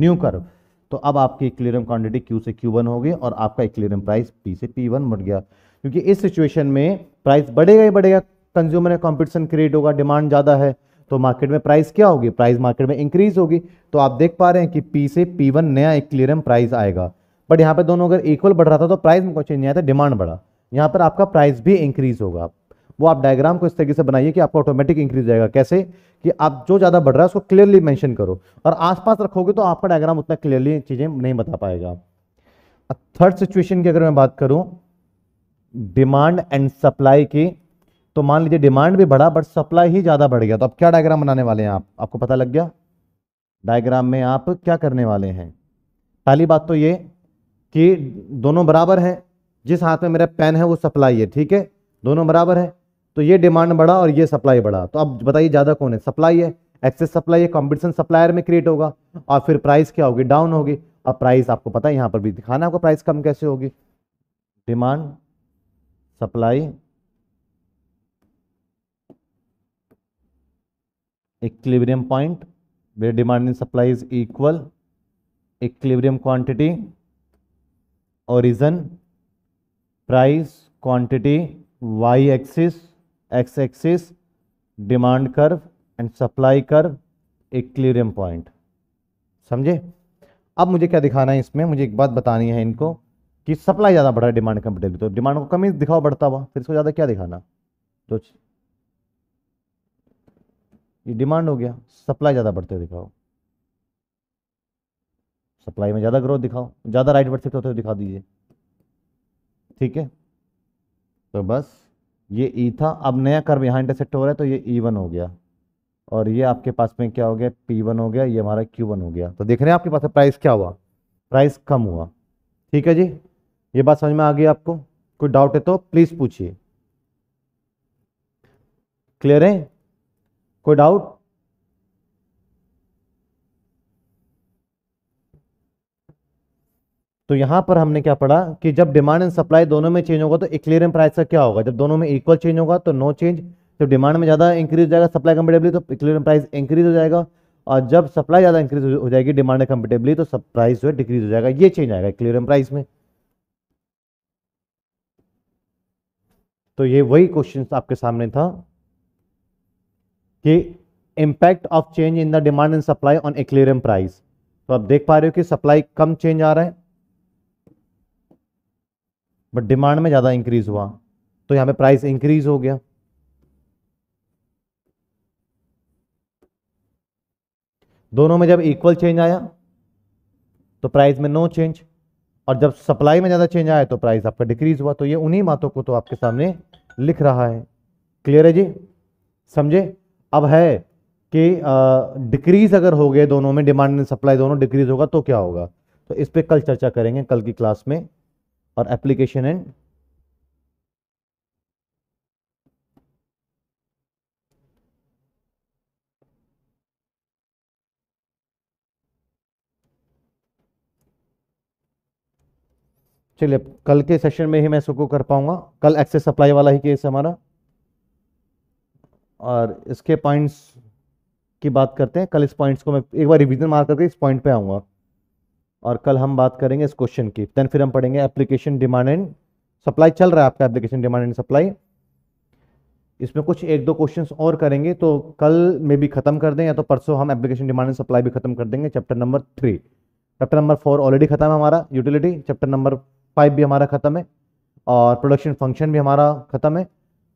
न्यू कर्व तो अब आपकी इक्लेरियम क्वांटिटी क्यू से क्यू वन हो गई और आपका इक्लेरियम प्राइस पी से पी वन बढ़ गया क्योंकि इस सिचुएशन में प्राइस बढ़ेगा ही बढ़ेगा कंज्यूमर है कॉम्पिटिशन क्रिएट होगा डिमांड ज़्यादा है तो मार्केट में प्राइस क्या होगी प्राइस मार्केट में इंक्रीज होगी तो आप देख पा रहे हैं कि पी से पी वन नया एक क्लियरम प्राइस आएगा बट यहाँ पर दोनों अगर इक्वल बढ़ रहा था तो प्राइस में कोई चेंज नहीं आया था डिमांड बढ़ा यहाँ पर आपका प्राइस भी इंक्रीज होगा वो आप डायग्राम को इस तरीके से बनाइए कि आपको ऑटोमेटिक इंक्रीज जाएगा कैसे कि आप जो ज़्यादा बढ़ रहा है उसको क्लियरली मैंशन करो और आस रखोगे तो आपका डायग्राम उतना क्लियरली चीज़ें नहीं बता पाएगा थर्ड सिचुएशन की अगर मैं बात करूँ डिमांड एंड सप्लाई की तो मान लीजिए डिमांड भी बढ़ा बट सप्लाई ही ज़्यादा बढ़ गया तो अब क्या डायग्राम बनाने वाले हैं आप आपको पता लग गया डायग्राम में आप क्या करने वाले हैं पहली बात तो ये कि दोनों बराबर हैं जिस हाथ में मेरा पेन है वो सप्लाई है ठीक है दोनों बराबर है तो ये डिमांड बढ़ा और ये सप्लाई बढ़ा तो अब बताइए ज़्यादा कौन है सप्लाई है एक्सेस सप्लाई है कॉम्पिटिशन सप्लायर में क्रिएट होगा और फिर प्राइस क्या होगी डाउन होगी अब प्राइस आपको पता है यहां पर भी दिखाना आपको प्राइस कम कैसे होगी demand supply equilibrium point where demand and supply is equal equilibrium quantity origin price quantity y axis x axis demand curve and supply curve equilibrium point समझे अब मुझे क्या दिखाना है इसमें मुझे एक बात बतानी है इनको कि सप्लाई ज़्यादा बढ़ रहा है डिमांड कंपेटिवली तो डिमांड को कम ही दिखाओ बढ़ता हुआ फिर इसको ज़्यादा क्या दिखाना तो ये डिमांड हो गया सप्लाई ज़्यादा बढ़ते दिखाओ सप्लाई में ज़्यादा ग्रोथ दिखाओ ज़्यादा राइट वर्ड होते हुए दिखा दीजिए ठीक है तो बस ये ई e था अब नया कर्व यहाँ इंटरसेक्ट हो रहा है तो ये ई e वन हो गया और ये आपके पास में क्या हो गया पी वन हो गया ये हमारा क्यू वन हो गया तो देख रहे हैं आपके पास प्राइस क्या हुआ प्राइस कम हुआ ठीक है जी ये बात समझ में आ गई आपको कोई डाउट है तो प्लीज़ पूछिए क्लियर है कोई डाउट तो यहां पर हमने क्या पढ़ा कि जब डिमांड एंड सप्लाई दोनों में चेंज होगा तो क्लियरेंस प्राइस का क्या होगा जब दोनों में इक्वल चेंज होगा तो नो चेंज जब डिमांड में ज्यादा इंक्रीज हो जाएगा सप्लाई कंपेटेबली तो क्लियरेंस प्राइस इंक्रीज हो जाएगा और जब सप्लाई ज्यादा इंक्रीज हो जाएगी डिमांड कंपेटेबली तो सब प्राइस जो डिक्रीज हो जाएगा ये चेंज आएगा क्लियरेंस प्राइस में तो ये वही क्वेश्चन आपके सामने था कि impact of change in the demand and supply on equilibrium price तो आप देख पा रहे हो कि सप्लाई कम चेंज आ रहा है बट डिमांड में ज़्यादा इंक्रीज हुआ तो यहां पे प्राइस इंक्रीज हो गया दोनों में जब इक्वल चेंज आया तो प्राइस में नो चेंज और जब सप्लाई में ज़्यादा चेंज आया तो प्राइस आपका डिक्रीज हुआ तो ये उन्हीं बातों को तो आपके सामने लिख रहा है क्लियर है जी समझे अब है कि डिक्रीज अगर हो गए दोनों में डिमांड एंड सप्लाई दोनों डिक्रीज होगा तो क्या होगा तो इस पर कल चर्चा करेंगे कल की क्लास में और एप्लीकेशन एंड चलिए कल के सेशन में ही मैं इसको कर पाऊंगा कल एक्सेस सप्लाई वाला ही केस हमारा और इसके पॉइंट्स की बात करते हैं कल इस पॉइंट्स को मैं एक बार रिवीजन मार करके इस पॉइंट पे आऊँगा और कल हम बात करेंगे इस क्वेश्चन की देन फिर हम पढ़ेंगे एप्लीकेशन डिमांड एंड सप्लाई चल रहा है आपका एप्लीकेशन डिमांड एंड सप्लाई इसमें कुछ एक दो क्वेश्चन और करेंगे तो कल में भी खत्म कर दें या तो परसों हम एप्लीकेशन डिमांड एंड सप्लाई भी खत्म कर देंगे chapter number three chapter number four already खत्म है हमारा यूटिलिटी चैप्टर नंबर फाइव भी हमारा खत्म है और प्रोडक्शन फंक्शन भी हमारा खत्म है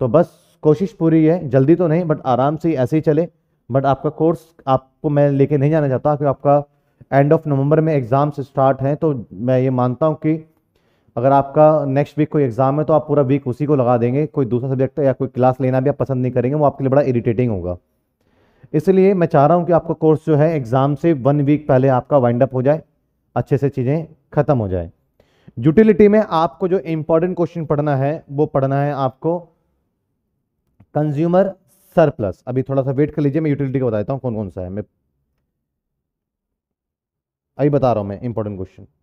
तो बस कोशिश पूरी है जल्दी तो नहीं बट आराम से ऐसे ही चले बट आपका कोर्स आपको मैं लेके नहीं जाना चाहता क्योंकि आपका एंड ऑफ नवंबर में एग्ज़ाम्स स्टार्ट हैं तो मैं ये मानता हूँ कि अगर आपका नेक्स्ट वीक कोई एग्ज़ाम है तो आप पूरा वीक उसी को लगा देंगे कोई दूसरा सब्जेक्ट या कोई क्लास लेना भी आप पसंद नहीं करेंगे वो आपके लिए बड़ा इरीटेटिंग होगा इसलिए मैं चाह रहा हूँ कि आपका कोर्स जो है एग्ज़ाम से वन वीक पहले आपका वाइंड अप हो जाए अच्छे से चीज़ें ख़त्म हो जाए यूटिलिटी में आपको जो इम्पोर्टेंट क्वेश्चन पढ़ना है वो पढ़ना है आपको कंज्यूमर सरप्लस अभी थोड़ा सा वेट कर लीजिए मैं यूटिलिटी को बता देता हूँ कौन कौन सा है मैं अभी बता रहा हूँ मैं इंपॉर्टेंट क्वेश्चन